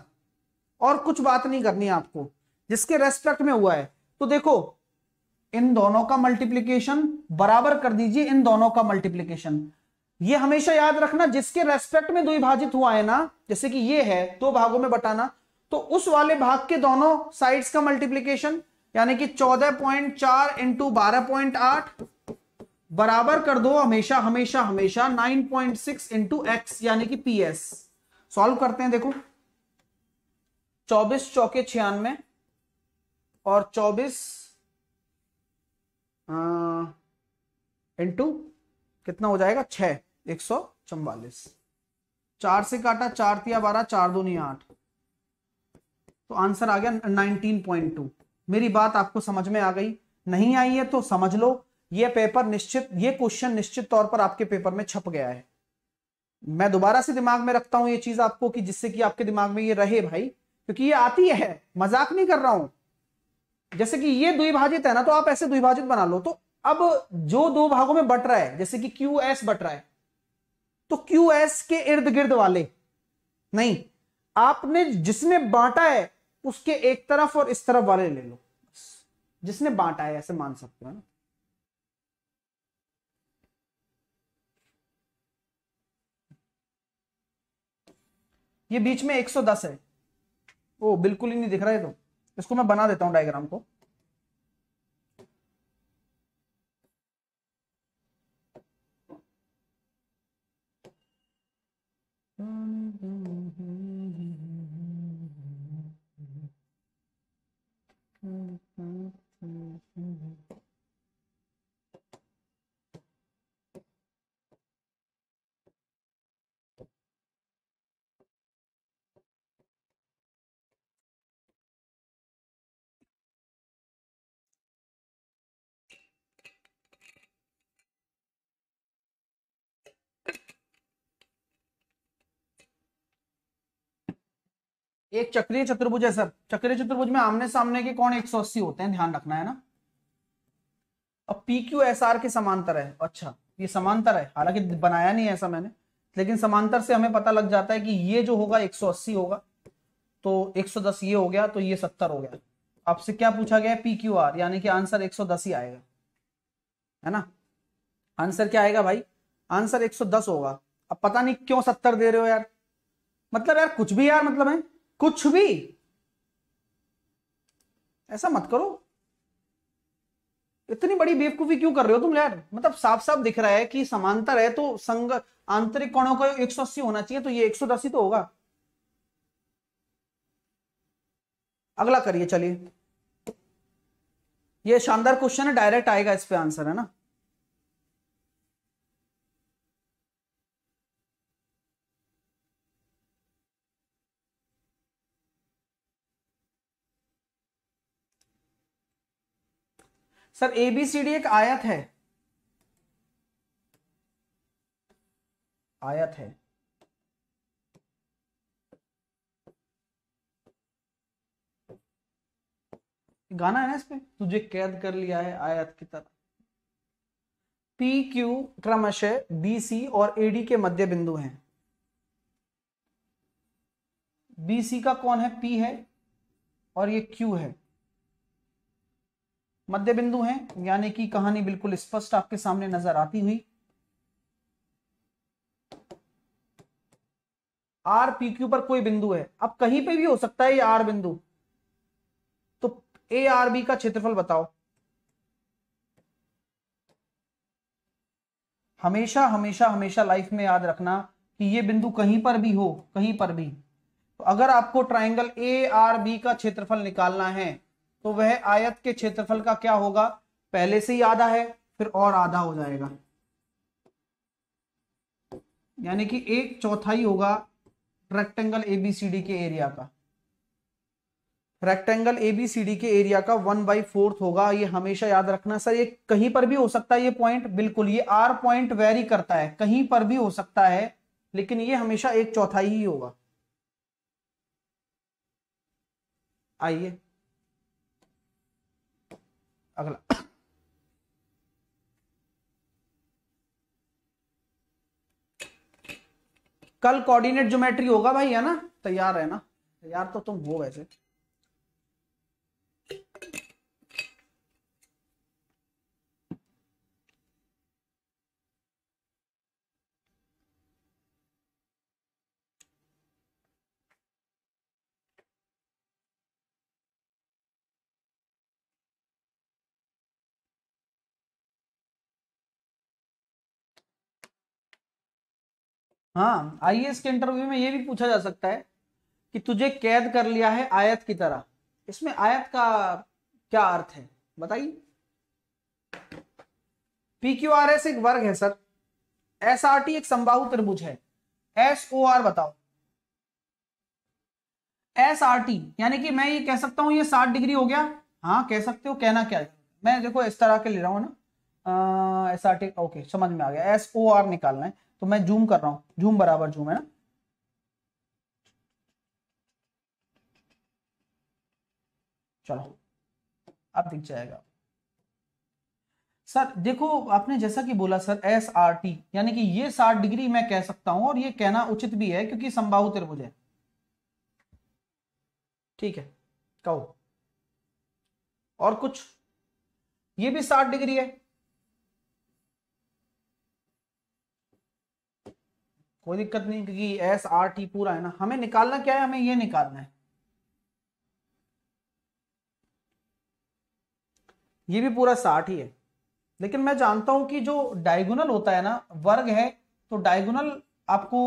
और कुछ बात नहीं करनी आपको जिसके रेस्पेक्ट में हुआ है तो देखो इन दोनों का मल्टीप्लीकेशन बराबर कर दीजिए इन दोनों का मल्टीप्लीकेशन ये हमेशा याद रखना जिसके रेस्पेक्ट में द्विभाजित हुआ है ना जैसे कि ये है दो भागों में बटाना तो उस वाले भाग के दोनों साइड्स का मल्टीप्लीकेशन यानी कि चौदह पॉइंट चार इंटू बारह पॉइंट आठ बराबर कर दो हमेशा हमेशा हमेशा nine point six into X यानी कि पी एस सॉल्व करते हैं देखो चौबीस चौके छियानवे और चौबीस इंटू कितना हो जाएगा छ एक सौ चौवालीस चार से काटा चार तिया बारह चार दो नहीं आठ तो आंसर आ गया नाइनटीन पॉइंट टू मेरी बात आपको समझ में आ गई नहीं आई है तो समझ लो ये पेपर निश्चित ये क्वेश्चन निश्चित तौर पर आपके पेपर में छप गया है मैं दोबारा से दिमाग में रखता हूं ये चीज आपको कि जिससे कि आपके दिमाग में ये रहे भाई क्योंकि ये आती है मजाक नहीं कर रहा हूं जैसे कि ये द्विभाजित है ना तो आप ऐसे द्विभाजित बना लो तो अब जो दो भागों में बट रहा है जैसे कि क्यू एस बट रहा है तो क्यू एस के इर्द गिर्द वाले नहीं आपने जिसने बांटा है उसके एक तरफ और इस तरफ वाले ले लो जिसने बांटा है ऐसे मान सकते हो ना ये बीच में 110 है ओ बिल्कुल ही नहीं दिख रहा है तो इसको मैं बना देता हूं डायग्राम को Mm-hmm. एक चक्रीय चतुर्भुज है सर चक्रीय चतुर्भुज में आमने सामने के सौ अस्सी होते हैं ध्यान रखना है ना अब पी क्यू एस आर के समांतर है अच्छा ये समांतर है हालांकि बनाया नहीं है ऐसा मैंने लेकिन समांतर से हमें पता लग जाता है कि ये जो होगा 180 होगा तो 110 ये हो गया तो ये 70 हो गया आपसे क्या पूछा गया पी क्यू आर यानी कि आंसर 110 ही आएगा है ना आंसर क्या आएगा भाई आंसर 110 होगा अब पता नहीं क्यों 70 दे रहे हो यार मतलब यार कुछ भी यार मतलब है कुछ भी ऐसा मत करो इतनी बड़ी बेवकूफी क्यों कर रहे हो तुम यार मतलब साफ साफ दिख रहा है कि समांतर है तो संग आंतरिक कोणों का सौ अस्सी होना चाहिए तो ये एक ही तो होगा अगला करिए चलिए ये शानदार क्वेश्चन है डायरेक्ट आएगा इस पे आंसर है ना सर एबीसीडी एक आयत है आयत है गाना है ना इसमें तुझे कैद कर लिया है आयत की तरह पी क्यू क्रमश बी सी और एडी के मध्य बिंदु हैं बी सी का कौन है पी है और ये क्यू है मध्य बिंदु है यानी कि कहानी बिल्कुल स्पष्ट आपके सामने नजर आती हुई आर पी क्यू पर कोई बिंदु है अब कहीं पे भी हो सकता है ये आर बिंदु तो ए आर बी का क्षेत्रफल बताओ हमेशा हमेशा हमेशा लाइफ में याद रखना कि ये बिंदु कहीं पर भी हो कहीं पर भी तो अगर आपको ट्राइंगल ए आर बी का क्षेत्रफल निकालना है तो वह आयत के क्षेत्रफल का क्या होगा पहले से ही आधा है फिर और आधा हो जाएगा यानी कि एक चौथाई होगा रेक्टेंगल एबीसीडी के एरिया का रेक्टेंगल एबीसीडी के एरिया का वन बाई फोर्थ होगा ये हमेशा याद रखना सर ये कहीं पर भी हो सकता है ये पॉइंट बिल्कुल ये आर पॉइंट वेरी करता है कहीं पर भी हो सकता है लेकिन ये हमेशा एक चौथाई ही होगा आइए अगला कल कोऑर्डिनेट ज्योमेट्री होगा भाई है ना तैयार है ना तैयार तो तुम हो वैसे हाँ आईएएस के इंटरव्यू में ये भी पूछा जा सकता है कि तुझे कैद कर लिया है आयत की तरह इसमें आयत का क्या अर्थ है बताइए पी क्यू आर एस एक वर्ग है सर एस आर टी एक संभाव त्रिभुज है एस ओ आर बताओ एस आर टी यानी कि मैं ये कह सकता हूं ये साठ डिग्री हो गया हाँ कह सकते हो कहना क्या है मैं देखो इस तरह के ले रहा हूं ना एस आर टी ओके समझ में आ गया एस ओ आर निकालना है तो मैं जूम कर रहा हूं जूम बराबर जूम है ना चलो अब दिख जाएगा सर देखो आपने जैसा कि बोला सर एस आर टी यानी कि ये साठ डिग्री मैं कह सकता हूं और ये कहना उचित भी है क्योंकि संभाव त्रिभुज है ठीक है कहो और कुछ ये भी साठ डिग्री है कोई दिक्कत नहीं क्योंकि एस आर टी पूरा है ना हमें निकालना क्या है हमें ये निकालना है ये भी पूरा साठ ही है लेकिन मैं जानता हूं कि जो डायगोनल होता है ना वर्ग है तो डायगोनल आपको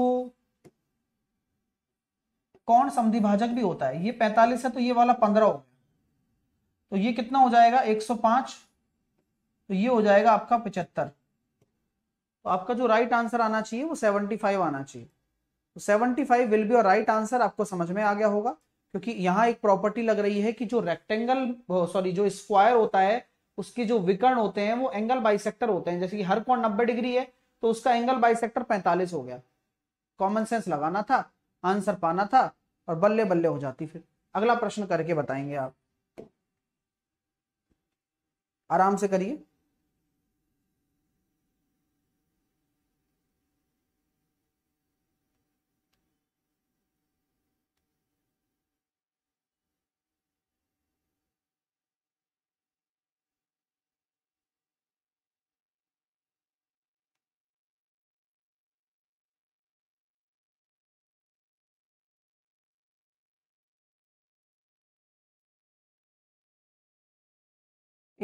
कौन समधिभाजक भी होता है ये पैंतालीस है तो ये वाला पंद्रह हो गया तो ये कितना हो जाएगा एक सौ पांच तो ये हो जाएगा आपका पचहत्तर तो आपका जो राइट right आंसर आना चाहिए वो 75 आना चाहिए तो 75 विल बी और राइट आंसर आपको समझ में आ गया होगा क्योंकि यहाँ एक प्रॉपर्टी लग रही है कि जो रेक्टेंगल सॉरी जो स्क्वायर होता है उसके जो विकर्ण होते हैं वो एंगल बाइसेक्टर होते हैं जैसे कि हर कौन नब्बे डिग्री है तो उसका एंगल बाइसेक्टर पैंतालीस हो गया कॉमन सेंस लगाना था आंसर पाना था और बल्ले बल्ले हो जाती फिर अगला प्रश्न करके बताएंगे आप आराम से करिए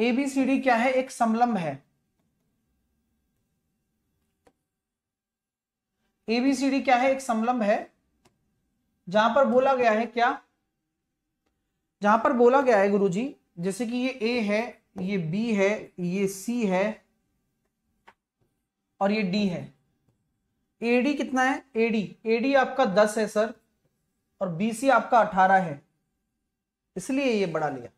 एबीसीडी क्या है एक समलंब है एबीसीडी क्या है एक समलंब है जहां पर बोला गया है क्या जहां पर बोला गया है गुरुजी जैसे कि ये ए है ये बी है ये सी है और ये डी है एडी कितना है एडी एडी आपका दस है सर और बीसी आपका अठारह है इसलिए ये बड़ा लिया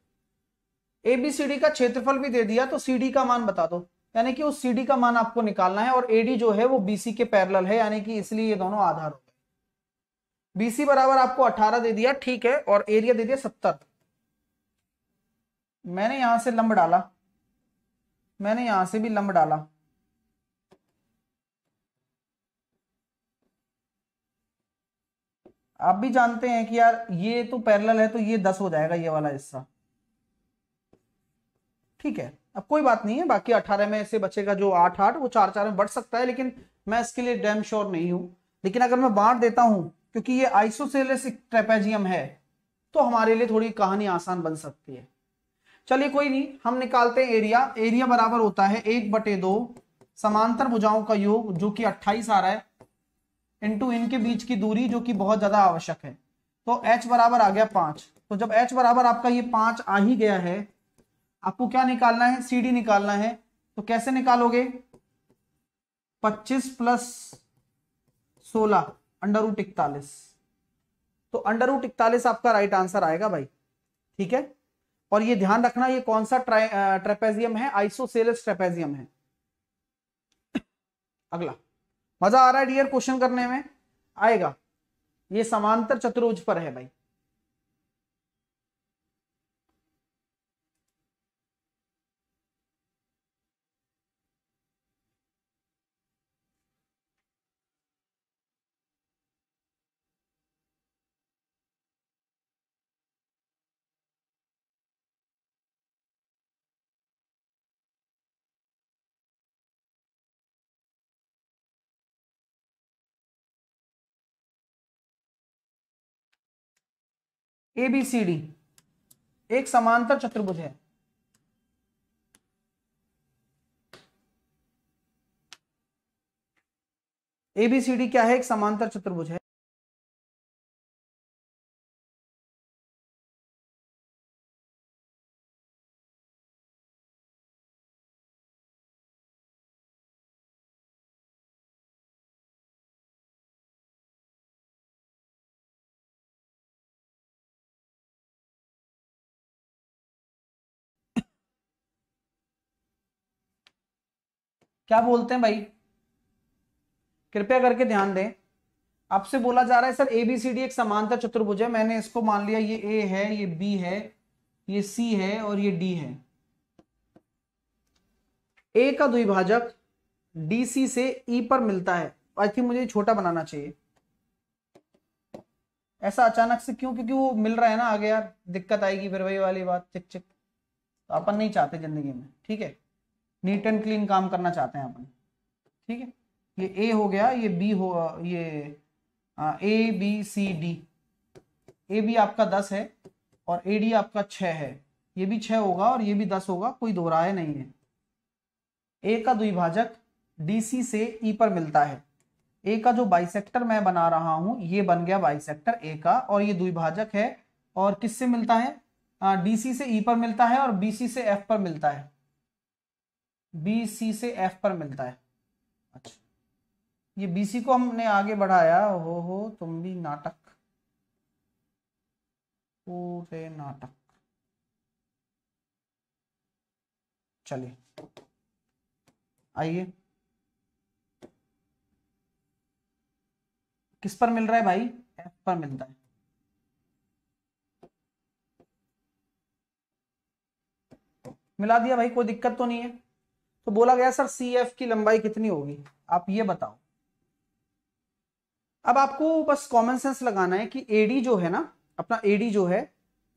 एबीसीडी का क्षेत्रफल भी दे दिया तो सीडी का मान बता दो यानी कि उस सीडी का मान आपको निकालना है और एडी जो है वो बीसी के पैरल है यानी कि इसलिए ये दोनों आधार हो गए बीसी बराबर आपको 18 दे दिया ठीक है और एरिया दे दिया 70 मैंने यहां से लंब डाला मैंने यहां से भी लंब डाला आप भी जानते हैं कि यार ये तो पैरल है तो ये दस हो जाएगा ये वाला हिस्सा ठीक है अब कोई बात नहीं है बाकी अठारह में से बचेगा जो आठ आठ वो चार चार में बढ़ सकता है लेकिन मैं इसके लिए डैम श्योर नहीं हूं लेकिन अगर मैं बांट देता हूं क्योंकि ये आइसोसेलेस ट्रेपेजियम है तो हमारे लिए थोड़ी कहानी आसान बन सकती है चलिए कोई नहीं हम निकालते हैं एरिया एरिया बराबर होता है एक बटे दो समांतर भुजाओं का योग जो कि 28 आ रहा है इनटू इनके बीच की दूरी जो कि बहुत ज्यादा आवश्यक है तो h बराबर आ गया पांच तो जब h बराबर आपका ये पांच आ ही गया है आपको क्या निकालना है सी डी निकालना है तो कैसे निकालोगे 25 प्लस 16 अंडर रूट इकतालीस तो अंडर रूट इकतालीस आपका राइट आंसर आएगा भाई ठीक है और ये ध्यान रखना ये कौन सा ट्रेपेजियम है आइसोसेलस ट्रेपेजियम है अगला मजा आ रहा है डियर क्वेश्चन करने में आएगा ये समांतर चतुर्भुज पर है भाई ए बी सी डी एक समांतर चतुर्भुज है एबीसीडी क्या है एक समांतर चतुर्भुज है क्या बोलते हैं भाई कृपया करके ध्यान दें आपसे बोला जा रहा है sir A B C D एक समानता चतुर्भुज है मैंने इसको मान लिया ये ए है ये बी है ये सी है और ये डी है ए का द्विभाजक डी सी से ई e पर मिलता है आई थिंक मुझे छोटा बनाना चाहिए ऐसा अचानक से क्यों क्योंकि वो मिल रहा है ना आगे यार दिक्कत आएगी फिर वही वाली बात चिक चिक तो अपन नहीं चाहते जिंदगी में ठीक है नीट एंड क्लीन काम करना चाहते हैं अपन ठीक है ये ए हो गया ये बी हो ये A B C D A B आपका दस है और ए डी आपका छ है ये भी छह होगा और ये भी दस होगा कोई दो राय नहीं है ए का द्विभाजक डी सी से ई e पर मिलता है ए का जो बाइसेक्टर मैं बना रहा हूं ये बन गया बाइसेक्टर ए का और ये द्विभाजक है और किससे मिलता है डी सी से ई e पर मिलता है और बी सी से एफ पर मिलता है बी सी से एफ पर मिलता है अच्छा ये बी सी को हमने आगे बढ़ाया हो हो तुम भी नाटक पूरे नाटक चलिए आइए किस पर मिल रहा है भाई एफ पर मिलता है मिला दिया भाई कोई दिक्कत तो नहीं है तो बोला गया सर सी एफ की लंबाई कितनी होगी आप ये बताओ अब आपको बस कॉमन सेंस लगाना है कि एडी जो है ना अपना एडी जो है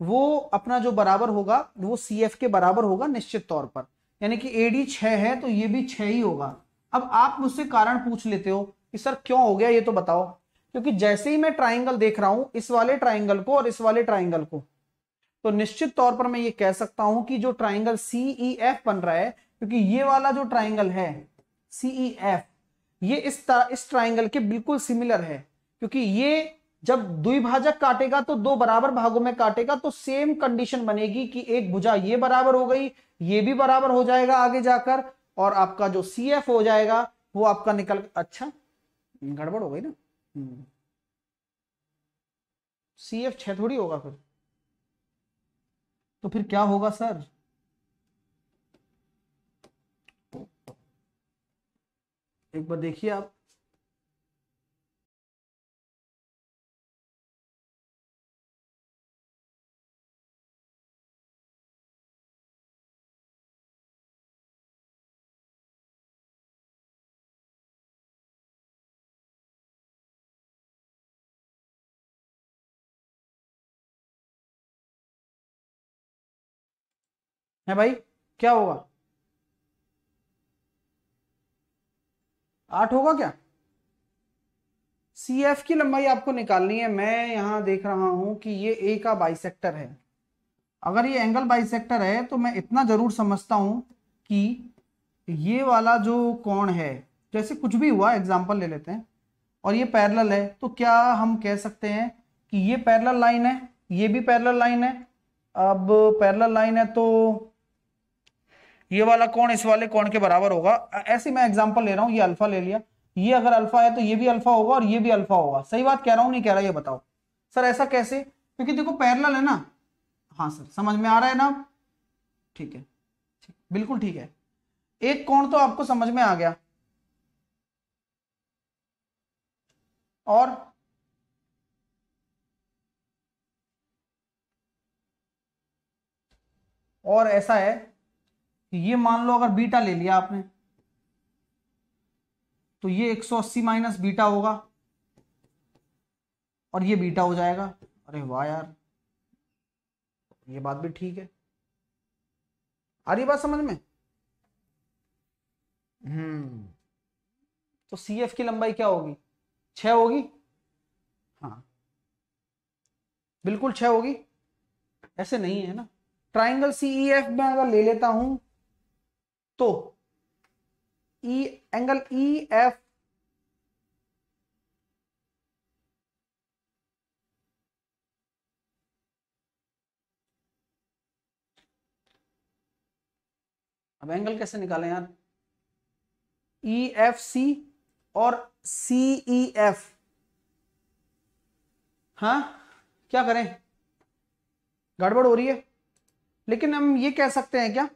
वो अपना जो बराबर होगा वो सी एफ के बराबर होगा निश्चित तौर पर यानी कि एडी छह है तो ये भी छह ही होगा अब आप मुझसे कारण पूछ लेते हो कि सर क्यों हो गया ये तो बताओ क्योंकि जैसे ही मैं ट्राइंगल देख रहा हूं इस वाले ट्राइंगल को और इस वाले ट्राइंगल को तो निश्चित तौर पर मैं ये कह सकता हूं कि जो ट्राइंगल सीई एफ बन रहा है क्योंकि ये वाला जो ट्राइंगल है सीई एफ e ये इस तरह इस ट्राइंगल के बिल्कुल सिमिलर है क्योंकि ये जब द्विभाजक काटेगा तो दो बराबर भागों में काटेगा तो सेम कंडीशन बनेगी कि एक भुजा ये बराबर हो गई ये भी बराबर हो जाएगा आगे जाकर और आपका जो सी एफ हो जाएगा वो आपका निकल अच्छा गड़बड़ हो गई ना सी हम्म। एफ छह थोड़ी होगा फिर तो फिर क्या होगा सर एक बार देखिए आप है भाई क्या होगा आठ होगा क्या सी एफ की लंबाई आपको निकालनी है मैं यहां देख रहा हूं कि ये ए का बाइसेक्टर है अगर ये एंगल बाइसेक्टर है तो मैं इतना जरूर समझता हूं कि ये वाला जो कोण है जैसे कुछ भी हुआ एग्जाम्पल ले लेते हैं और ये पैरेलल है तो क्या हम कह सकते हैं कि ये पैरेलल लाइन है ये भी पैरेलल लाइन है अब पैरेलल लाइन है तो ये वाला कौन इस वाले कौन के बराबर होगा ऐसी मैं एग्जाम्पल ले रहा हूँ ये अल्फा ले लिया ये अगर अल्फा है तो ये भी अल्फा होगा और ये भी अल्फा होगा सही बात कह रहा हूँ नहीं कह रहा ये बताओ सर ऐसा कैसे क्योंकि देखो पैरल है ना हाँ सर समझ में आ रहा है ना ठीक है ठीक बिल्कुल ठीक है एक कोण तो आपको समझ में आ गया और और ऐसा है ये मान लो अगर बीटा ले लिया आपने तो ये 180 माइनस बीटा होगा और ये बीटा हो जाएगा अरे वाह यार ये बात भी ठीक है आ रही बात समझ में हम्म तो सी एफ की लंबाई क्या होगी छ होगी हाँ बिल्कुल छ होगी ऐसे नहीं है ना ट्राइंगल सीई एफ में अगर ले लेता हूं तो ई एंगल ई एफ अब एंगल कैसे निकालें यार ई एफ सी और सी ई एफ हाँ क्या करें गड़बड़ हो रही है लेकिन हम ये कह सकते हैं क्या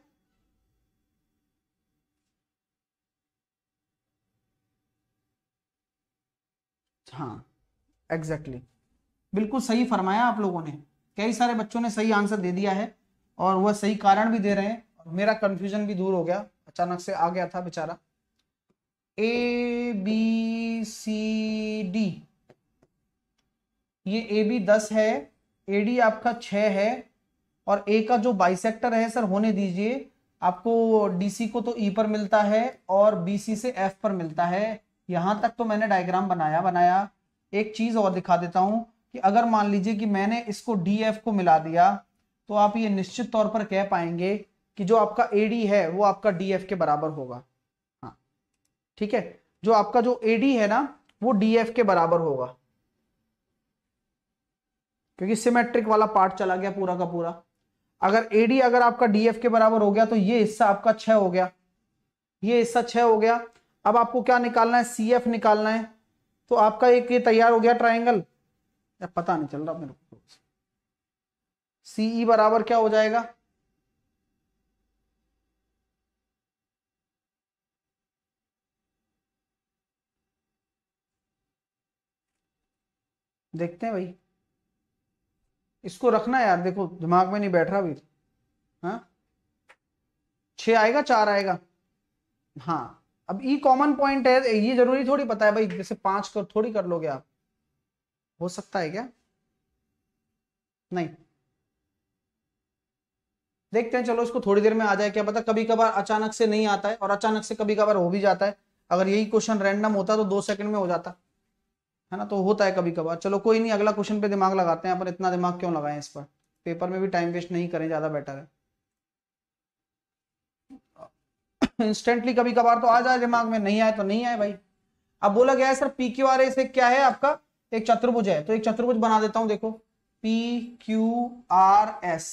हाँ एग्जैक्टली exactly. बिल्कुल सही फरमाया आप लोगों ने कई सारे बच्चों ने सही आंसर दे दिया है और वह सही कारण भी दे रहे हैं और मेरा कंफ्यूजन भी दूर हो गया अचानक से आ गया था बेचारा ए बी सी डी ये ए बी दस है ए डी आपका छ है और ए का जो बाइसेक्टर है सर होने दीजिए आपको डीसी को तो ई e पर मिलता है और बीसी से एफ पर मिलता है यहाँ तक तो मैंने डायग्राम बनाया बनाया एक चीज और दिखा देता हूँ कि अगर मान लीजिए कि मैंने इसको डी एफ को मिला दिया तो आप ये निश्चित तौर पर कह पाएंगे कि जो आपका ए डी है वो आपका डी एफ के बराबर होगा हाँ ठीक है जो आपका जो ए डी है ना वो डी एफ के बराबर होगा क्योंकि सिमेट्रिक वाला पार्ट चला गया पूरा का पूरा अगर एडी अगर आपका डीएफ के बराबर हो गया तो ये हिस्सा आपका छह हो गया ये हिस्सा छह हो गया अब आपको क्या निकालना है सी एफ निकालना है तो आपका एक ये तैयार हो गया ट्राइंगल या पता नहीं चल रहा मेरे को सीई e बराबर क्या हो जाएगा देखते हैं भाई इसको रखना यार देखो दिमाग में नहीं बैठ रहा अभी हाँ छ आएगा चार आएगा हाँ अब ई कॉमन पॉइंट है ये जरूरी थोड़ी पता है भाई जैसे पांच कर तो थोड़ी कर लोगे आप हो सकता है क्या नहीं देखते हैं चलो इसको थोड़ी देर में आ जाए क्या पता कभी कभार अचानक से नहीं आता है और अचानक से कभी कभार हो भी जाता है अगर यही क्वेश्चन रैंडम होता तो दो सेकंड में हो जाता है ना तो होता है कभी कभार चलो कोई नहीं अगला क्वेश्चन पे दिमाग लगाते हैं अपन इतना दिमाग क्यों लगाए इस पर पेपर में भी टाइम वेस्ट नहीं करें ज्यादा बेटर है इंस्टेंटली कभी कभार तो आ जाए दिमाग में नहीं आए तो नहीं आए भाई अब बोला गया है sir P Q R A से क्या है आपका एक चतुर्भुज है तो एक चतुर्भुज बना देता हूं देखो पी क्यू आर एस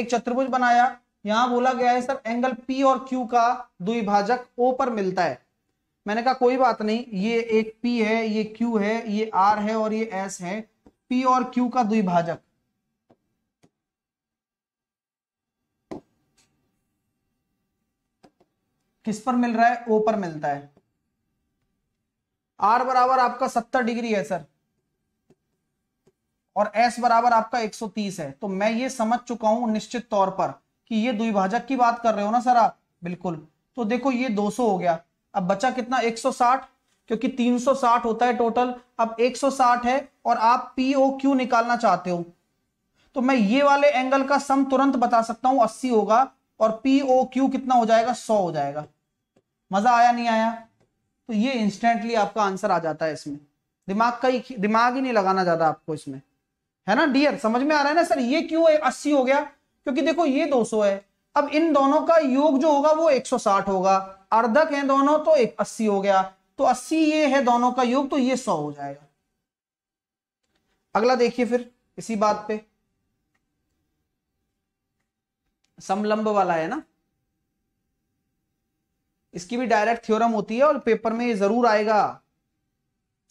एक चतुर्भुज बनाया यहां बोला गया है सर एंगल पी और क्यू का द्विभाजक ओ पर मिलता है मैंने कहा कोई बात नहीं ये एक पी है ये क्यू है ये आर है और ये एस है पी और क्यू का द्विभाजक किस पर मिल रहा है ओ पर मिलता है आर बराबर आपका सत्तर डिग्री है सर और एस बराबर आपका एक सौ तीस है तो मैं ये समझ चुका हूं निश्चित तौर पर कि ये द्विभाजक की बात कर रहे हो ना सर आप बिल्कुल तो देखो ये दो सौ हो गया अब बचा कितना एक सौ साठ क्योंकि तीन सौ साठ होता है टोटल अब एक सौ साठ है और आप पीओ क्यू निकालना चाहते हो तो मैं ये वाले एंगल का सम तुरंत बता सकता हूं अस्सी होगा और पी ओ क्यू कितना हो जाएगा सौ हो जाएगा मजा आया नहीं आया तो ये इंस्टेंटली आपका आंसर आ जाता है इसमें दिमाग का ही दिमाग ही नहीं लगाना ज्यादा आपको इसमें है ना डियर समझ में आ रहा है ना सर ये क्यों अस्सी हो गया क्योंकि देखो ये दो सौ है अब इन दोनों का योग जो होगा वो साठ होगा अर्धक है दोनों तो एक अस्सी हो गया तो अस्सी ये है दोनों का योग तो ये सौ हो जाएगा अगला देखिए फिर इसी बात पे समलंब वाला है ना इसकी भी डायरेक्ट थ्योरम होती है और पेपर में जरूर आएगा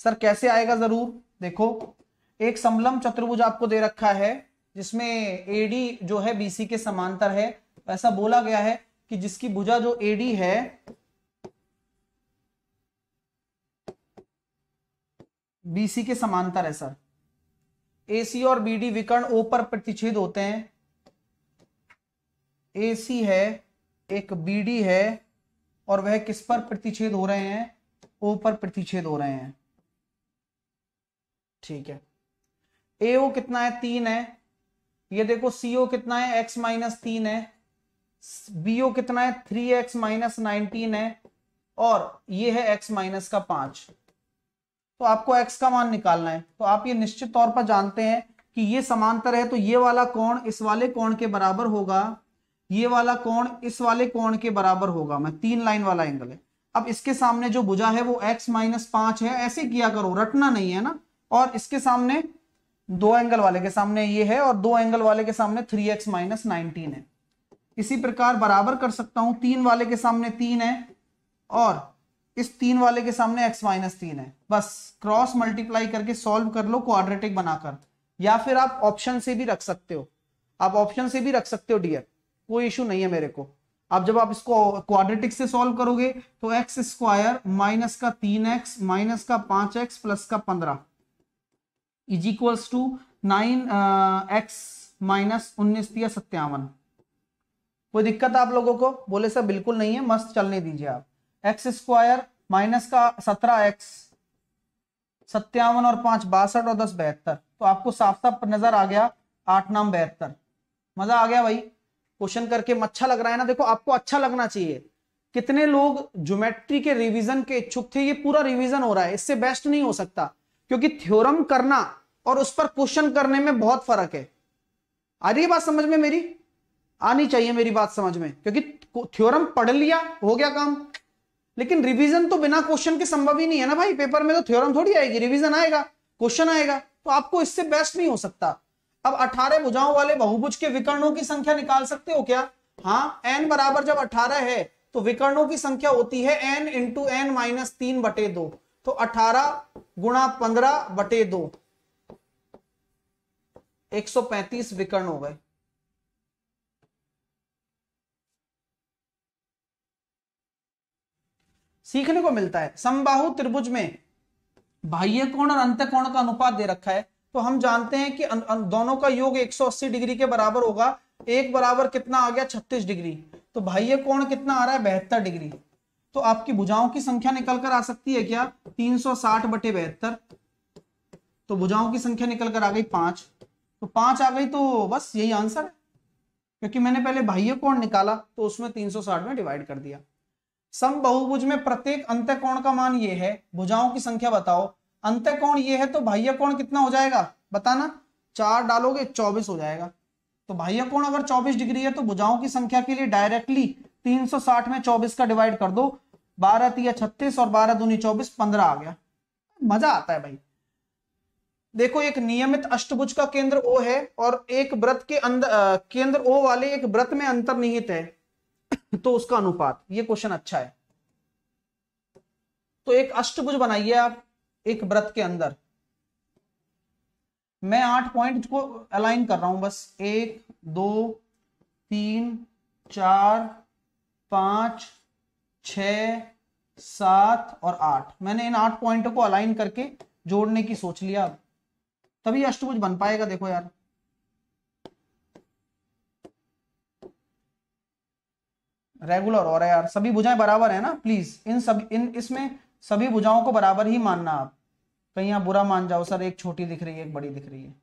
सर कैसे आएगा जरूर देखो एक समलंब चतुर्भुज आपको दे रखा है जिसमें एडी जो है बीसी के समांतर है ऐसा बोला गया है कि जिसकी भुजा जो एडी है बीसी के समांतर है सर एसी और बीडी विकर्ण ओ पर प्रतिच्छेद होते हैं ए सी है एक बी डी है और वह किस पर प्रतिच्छेद हो रहे हैं ओ पर प्रतिच्छेद हो रहे हैं ठीक है ए ओ कितना है तीन है ये देखो सी ओ कितना है एक्स माइनस तीन है बी ओ कितना है थ्री एक्स माइनस नाइनटीन है और ये है एक्स माइनस का पांच तो आपको एक्स का मान निकालना है तो आप ये निश्चित तौर पर जानते हैं कि ये समांतर है तो ये वाला कोण इस वाले कोण के बराबर होगा ये वाला कोण इस वाले कोण के बराबर होगा मैं तीन लाइन वाला एंगल है अब इसके सामने जो भुजा है वो x माइनस पांच है ऐसे किया करो रटना नहीं है ना और इसके सामने दो एंगल वाले के सामने ये है और दो एंगल वाले के सामने थ्री एक्स माइनस नाइनटीन है इसी प्रकार बराबर कर सकता हूं तीन वाले के सामने तीन है और इस तीन वाले के सामने एक्स माइनस तीन है बस क्रॉस मल्टीप्लाई करके सॉल्व कर लो क्वाड्रेटिक बनाकर या फिर आप ऑप्शन से भी रख सकते हो आप ऑप्शन से भी रख सकते हो डियर कोई इशू नहीं है मेरे को अब जब आप इसको क्वाड्रेटिक से सॉल्व करोगे तो एक्स स्क्वायर माइनस का तीन एक्स माइनस का पांच एक्स प्लस का पंद्रह is equals to nine X minus उन्नीस दिया सत्यावन कोई दिक्कत आप लोगों को बोले सर बिल्कुल नहीं है मस्त चलने दीजिए आप एक्स स्क्वायर माइनस का सत्रह एक्स सत्यावन और पांच बासठ और दस बेहतर तो आपको साफ साफ नजर आ गया आठ नाम बेहतर मजा आ गया भाई क्वेश्चन करके अच्छा लग रहा है ना देखो आपको अच्छा लगना चाहिए कितने लोग ज्योमेट्री के रिवीजन के इच्छुक थे ये पूरा रिवीजन हो रहा है इससे बेस्ट नहीं हो सकता क्योंकि थ्योरम करना और उस पर क्वेश्चन करने में बहुत फर्क है आ रही है बात समझ में मेरी आनी चाहिए मेरी बात समझ में क्योंकि थ्योरम पढ़ लिया हो गया काम लेकिन रिवीजन तो बिना क्वेश्चन के संभव ही नहीं है ना भाई पेपर में तो थ्योरम थोड़ी आएगी रिवीजन आएगा क्वेश्चन आएगा तो आपको इससे बेस्ट नहीं हो सकता अब 18 भुजाओं वाले बहुभुज के विकर्णों की संख्या निकाल सकते हो क्या हाँ एन बराबर जब 18 है तो विकर्णों की संख्या होती है एन इंटू एन माइनस तीन बटे दो तो 18 गुणा पंद्रह बटे दो पैंतीस विकर्ण हो गए सीखने को मिलता है समबाहु त्रिभुज में बाह्य कोण और अंत कोण का अनुपात दे रखा है तो हम जानते हैं कि दोनों का योग 180 डिग्री के बराबर होगा एक बराबर कितना आ गया 36 डिग्री तो भाई ये कोण कितना आ रहा है बहत्तर डिग्री तो आपकी भुजाओं की संख्या निकल कर आ सकती है क्या 360 बटे बहत्तर तो भुजाओं की संख्या निकल कर आ गई पांच तो पांच आ गई तो बस यही आंसर है क्योंकि मैंने पहले बाह्य कोण निकाला तो उसमें 360 में डिवाइड कर दिया सम बहुभुज में प्रत्येक अंत कोण का मान ये है भुजाओं की संख्या बताओ अंत कोण ये है तो बाह्य कोण कितना हो जाएगा बताना चार डालोगे चौबीस हो जाएगा तो बाह्य कोण अगर चौबीस डिग्री है तो भुजाओं की संख्या के लिए डायरेक्टली साठ में चौबीस का डिवाइड कर दो बारह या छत्तीस और बारह दूनी चौबीस पंद्रह आ गया मजा आता है भाई देखो एक नियमित अष्टभुज का केंद्र ओ है और एक व्रत के अंदर केंद्र ओ वाले एक व्रत में अंतर्निहित है तो उसका अनुपात ये क्वेश्चन अच्छा है तो एक अष्टभुज बनाइए आप एक व्रत के अंदर मैं आठ पॉइंट को अलाइन कर रहा हूं बस एक दो तीन चार पांच छ सात और आठ मैंने इन आठ पॉइंट को अलाइन करके जोड़ने की सोच लिया अब तभी अष्टभुज बन पाएगा देखो यार रेगुलर हो रहा है यार सभी भुजाएं बराबर है ना प्लीज इन सब इन इसमें सभी भुजाओं को बराबर ही मानना आप कहीं आप बुरा मान जाओ सर एक छोटी दिख रही है एक बड़ी दिख रही है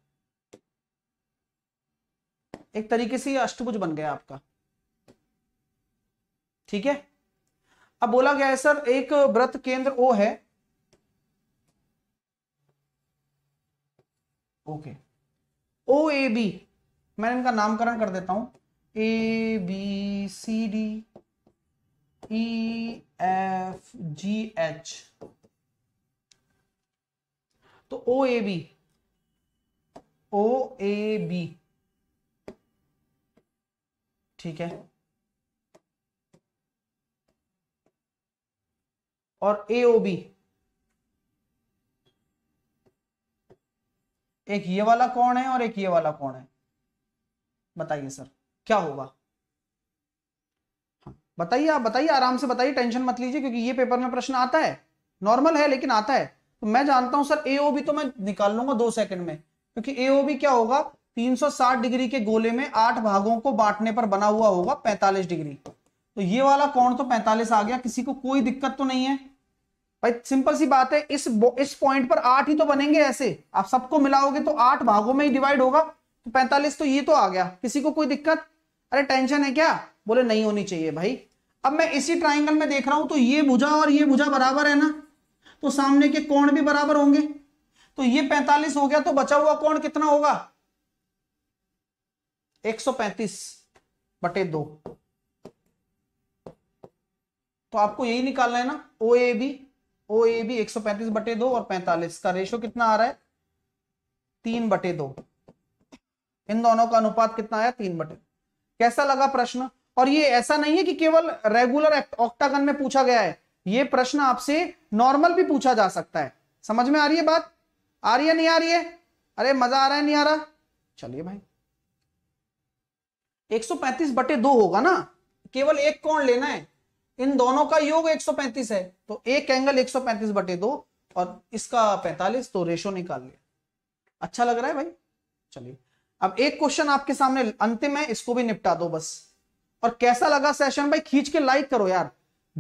एक तरीके से ये अष्टभुज बन गया आपका ठीक है अब बोला गया है सर एक व्रत केंद्र ओ है ओके ओ ए बी मैं इनका नामकरण कर देता हूं A B C D E F G H तो O A B O A B ठीक है और ए ओ बी एक ये वाला कौन है और एक ये वाला कौन है बताइए सर क्या होगा बताइए आप बताइए आराम से बताइए टेंशन मत लीजिए क्योंकि ये पेपर में प्रश्न आता है नॉर्मल है लेकिन आता है तो मैं जानता हूं सर एओबी तो मैं निकाल लूंगा दो सेकंड में क्योंकि एओबी क्या होगा 360 डिग्री के गोले में आठ भागों को बांटने पर बना हुआ होगा 45 डिग्री तो ये वाला कौन तो 45 आ गया किसी को कोई दिक्कत तो नहीं है भाई सिंपल सी बात है इस इस पॉइंट पर आठ ही तो बनेंगे ऐसे आप सबको मिलाओगे तो आठ भागों में ही डिवाइड होगा तो पैंतालीस तो ये तो आ गया किसी को कोई दिक्कत अरे टेंशन है क्या बोले नहीं होनी चाहिए भाई अब मैं इसी ट्राइंगल में देख रहा हूं तो ये भुजा और ये भुजा बराबर है ना तो सामने के कोण भी बराबर होंगे तो ये 45 हो गया तो बचा हुआ कोण कितना होगा 135 बटे दो तो आपको यही निकालना है ना ओ A B O A B एक बटे दो और 45 का रेशो कितना आ रहा है तीन बटे दो इन दोनों का अनुपात कितना आया तीन बटे कैसा लगा प्रश्न और ये ऐसा नहीं है कि केवल रेगुलर ऑक्टागन में पूछा गया है ये प्रश्न आपसे नॉर्मल भी पूछा जा सकता है समझ में आ रही है बात आ रही है नहीं आ रही है अरे मजा आ रहा है नहीं आ रहा चलिए भाई 135 बटे दो होगा ना केवल एक कोण लेना है इन दोनों का योग 135 है तो एक एंगल 135 बटे दो और इसका 45 तो रेशो निकाल लिया अच्छा लग रहा है भाई चलिए अब एक क्वेश्चन आपके सामने अंतिम है इसको भी निपटा दो बस और कैसा लगा सेशन भाई खींच के लाइक करो यार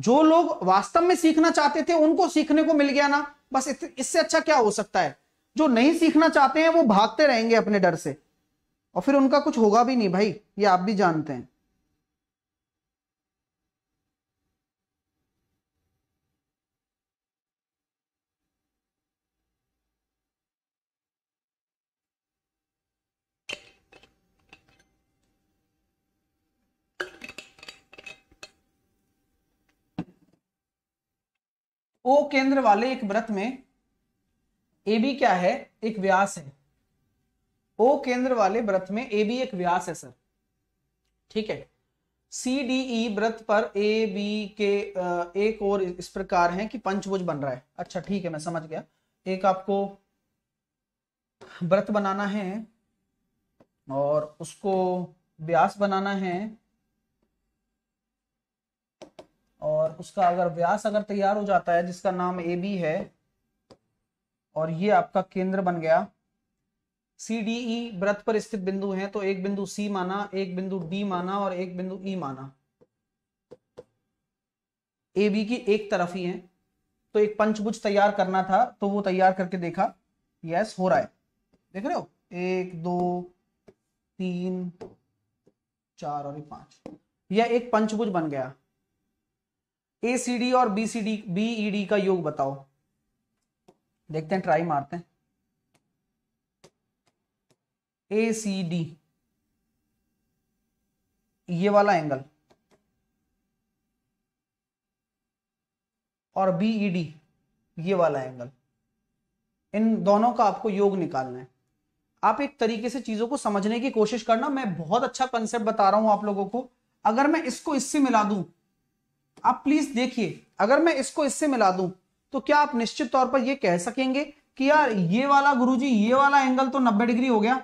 जो लोग वास्तव में सीखना चाहते थे उनको सीखने को मिल गया ना बस इससे अच्छा क्या हो सकता है जो नहीं सीखना चाहते हैं वो भागते रहेंगे अपने डर से और फिर उनका कुछ होगा भी नहीं भाई ये आप भी जानते हैं ओ केंद्र वाले एक व्रत में ए बी क्या है एक व्यास है ओ केंद्र वाले व्रत में ए बी एक व्यास है सर ठीक है सी डी ई व्रत पर ए बी के एक और इस प्रकार है कि पंचभुज बन रहा है अच्छा ठीक है मैं समझ गया एक आपको व्रत बनाना है और उसको व्यास बनाना है और उसका अगर व्यास अगर तैयार हो जाता है जिसका नाम ए बी है और ये आपका केंद्र बन गया सी डी ई व्रत पर स्थित बिंदु है तो एक बिंदु सी माना एक बिंदु डी माना और एक बिंदु ई e माना ए बी की एक तरफ ही है तो एक पंचभुज तैयार करना था तो वो तैयार करके देखा यस हो रहा है देख रहे हो एक दो तीन चार और पांच यह एक पंचभुज बन गया ए सी डी और B C D B E D का योग बताओ देखते हैं ट्राई मारते हैं ए सी डी ये वाला एंगल और बी ई डी ये वाला एंगल इन दोनों का आपको योग निकालना है आप एक तरीके से चीजों को समझने की कोशिश करना मैं बहुत अच्छा कंसेप्ट बता रहा हूं आप लोगों को अगर मैं इसको इससे मिला दूं आप प्लीज देखिए अगर मैं इसको इससे मिला दूं तो क्या आप निश्चित तौर पर यह कह सकेंगे कि यार ये वाला गुरुजी ये वाला एंगल तो 90 डिग्री हो गया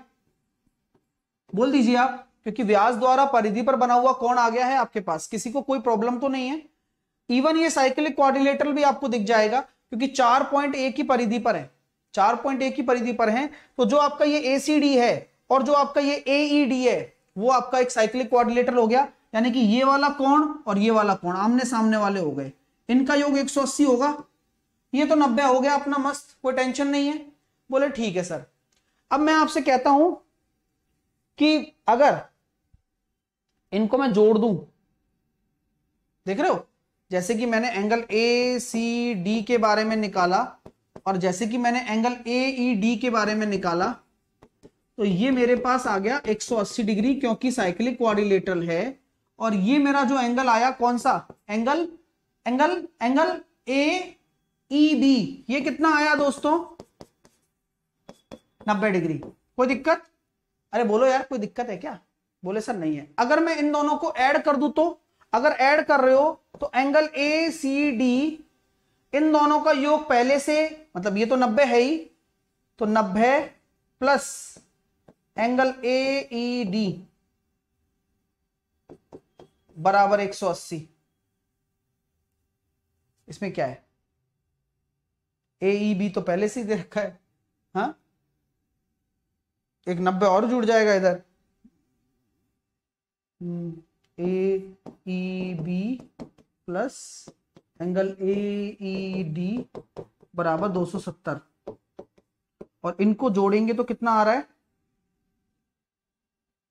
बोल दीजिए आप क्योंकि व्यास द्वारा परिधि पर बना हुआ कौन आ गया है आपके पास किसी को कोई प्रॉब्लम तो नहीं है इवन ये साइक्लिक क्वारिलेटर भी आपको दिख जाएगा क्योंकि चार पॉइंट ए की परिधि पर है चार पॉइंट ए की परिधि पर है तो जो आपका ये ए है और जो आपका ये ए e है वो आपका एक साइक्लिक क्वारिलेटर हो गया यानी कि ये वाला कोण और ये वाला कोण आमने सामने वाले हो गए इनका योग 180 होगा ये तो 90 हो गया अपना मस्त कोई टेंशन नहीं है बोले ठीक है सर अब मैं आपसे कहता हूं कि अगर इनको मैं जोड़ दू देख रहे हो जैसे कि मैंने एंगल ए सी डी के बारे में निकाला और जैसे कि मैंने एंगल ए ई डी के बारे में निकाला तो ये मेरे पास आ गया 180 डिग्री क्योंकि साइक्लिक क्वारिलेटर है और ये मेरा जो एंगल आया कौन सा angle angle angle A E B ये कितना आया दोस्तों नब्बे डिग्री कोई दिक्कत अरे बोलो यार कोई दिक्कत है क्या बोले सर नहीं है अगर मैं इन दोनों को ऐड कर दू तो अगर ऐड कर रहे हो तो एंगल ए सी डी इन दोनों का योग पहले से मतलब ये तो नब्बे है ही तो नब्बे plus angle A E D बराबर 180 इसमें क्या है ए बी e तो पहले से ही दे रखा है हा? एक नब्बे और जुड़ जाएगा इधर A E B plus angle A E D बराबर 270 और इनको जोड़ेंगे तो कितना आ रहा है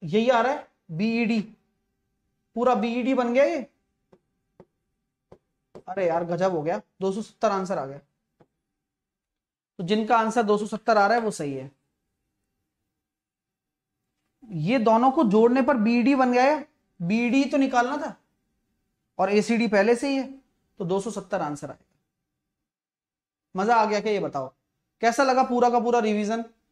यही आ रहा है बीईडी पूरा बीईडी e बन गया ये अरे यार गजब हो गया 270 आंसर आ गया तो जिनका आंसर 270 आ रहा है वो सही है ये दोनों को जोड़ने पर बीईडी e बन गया बीईडी e तो निकालना था और एसीडी पहले से ही है तो 270 आंसर आएगा मजा आ गया क्या ये बताओ कैसा लगा पूरा का पूरा रिवीजन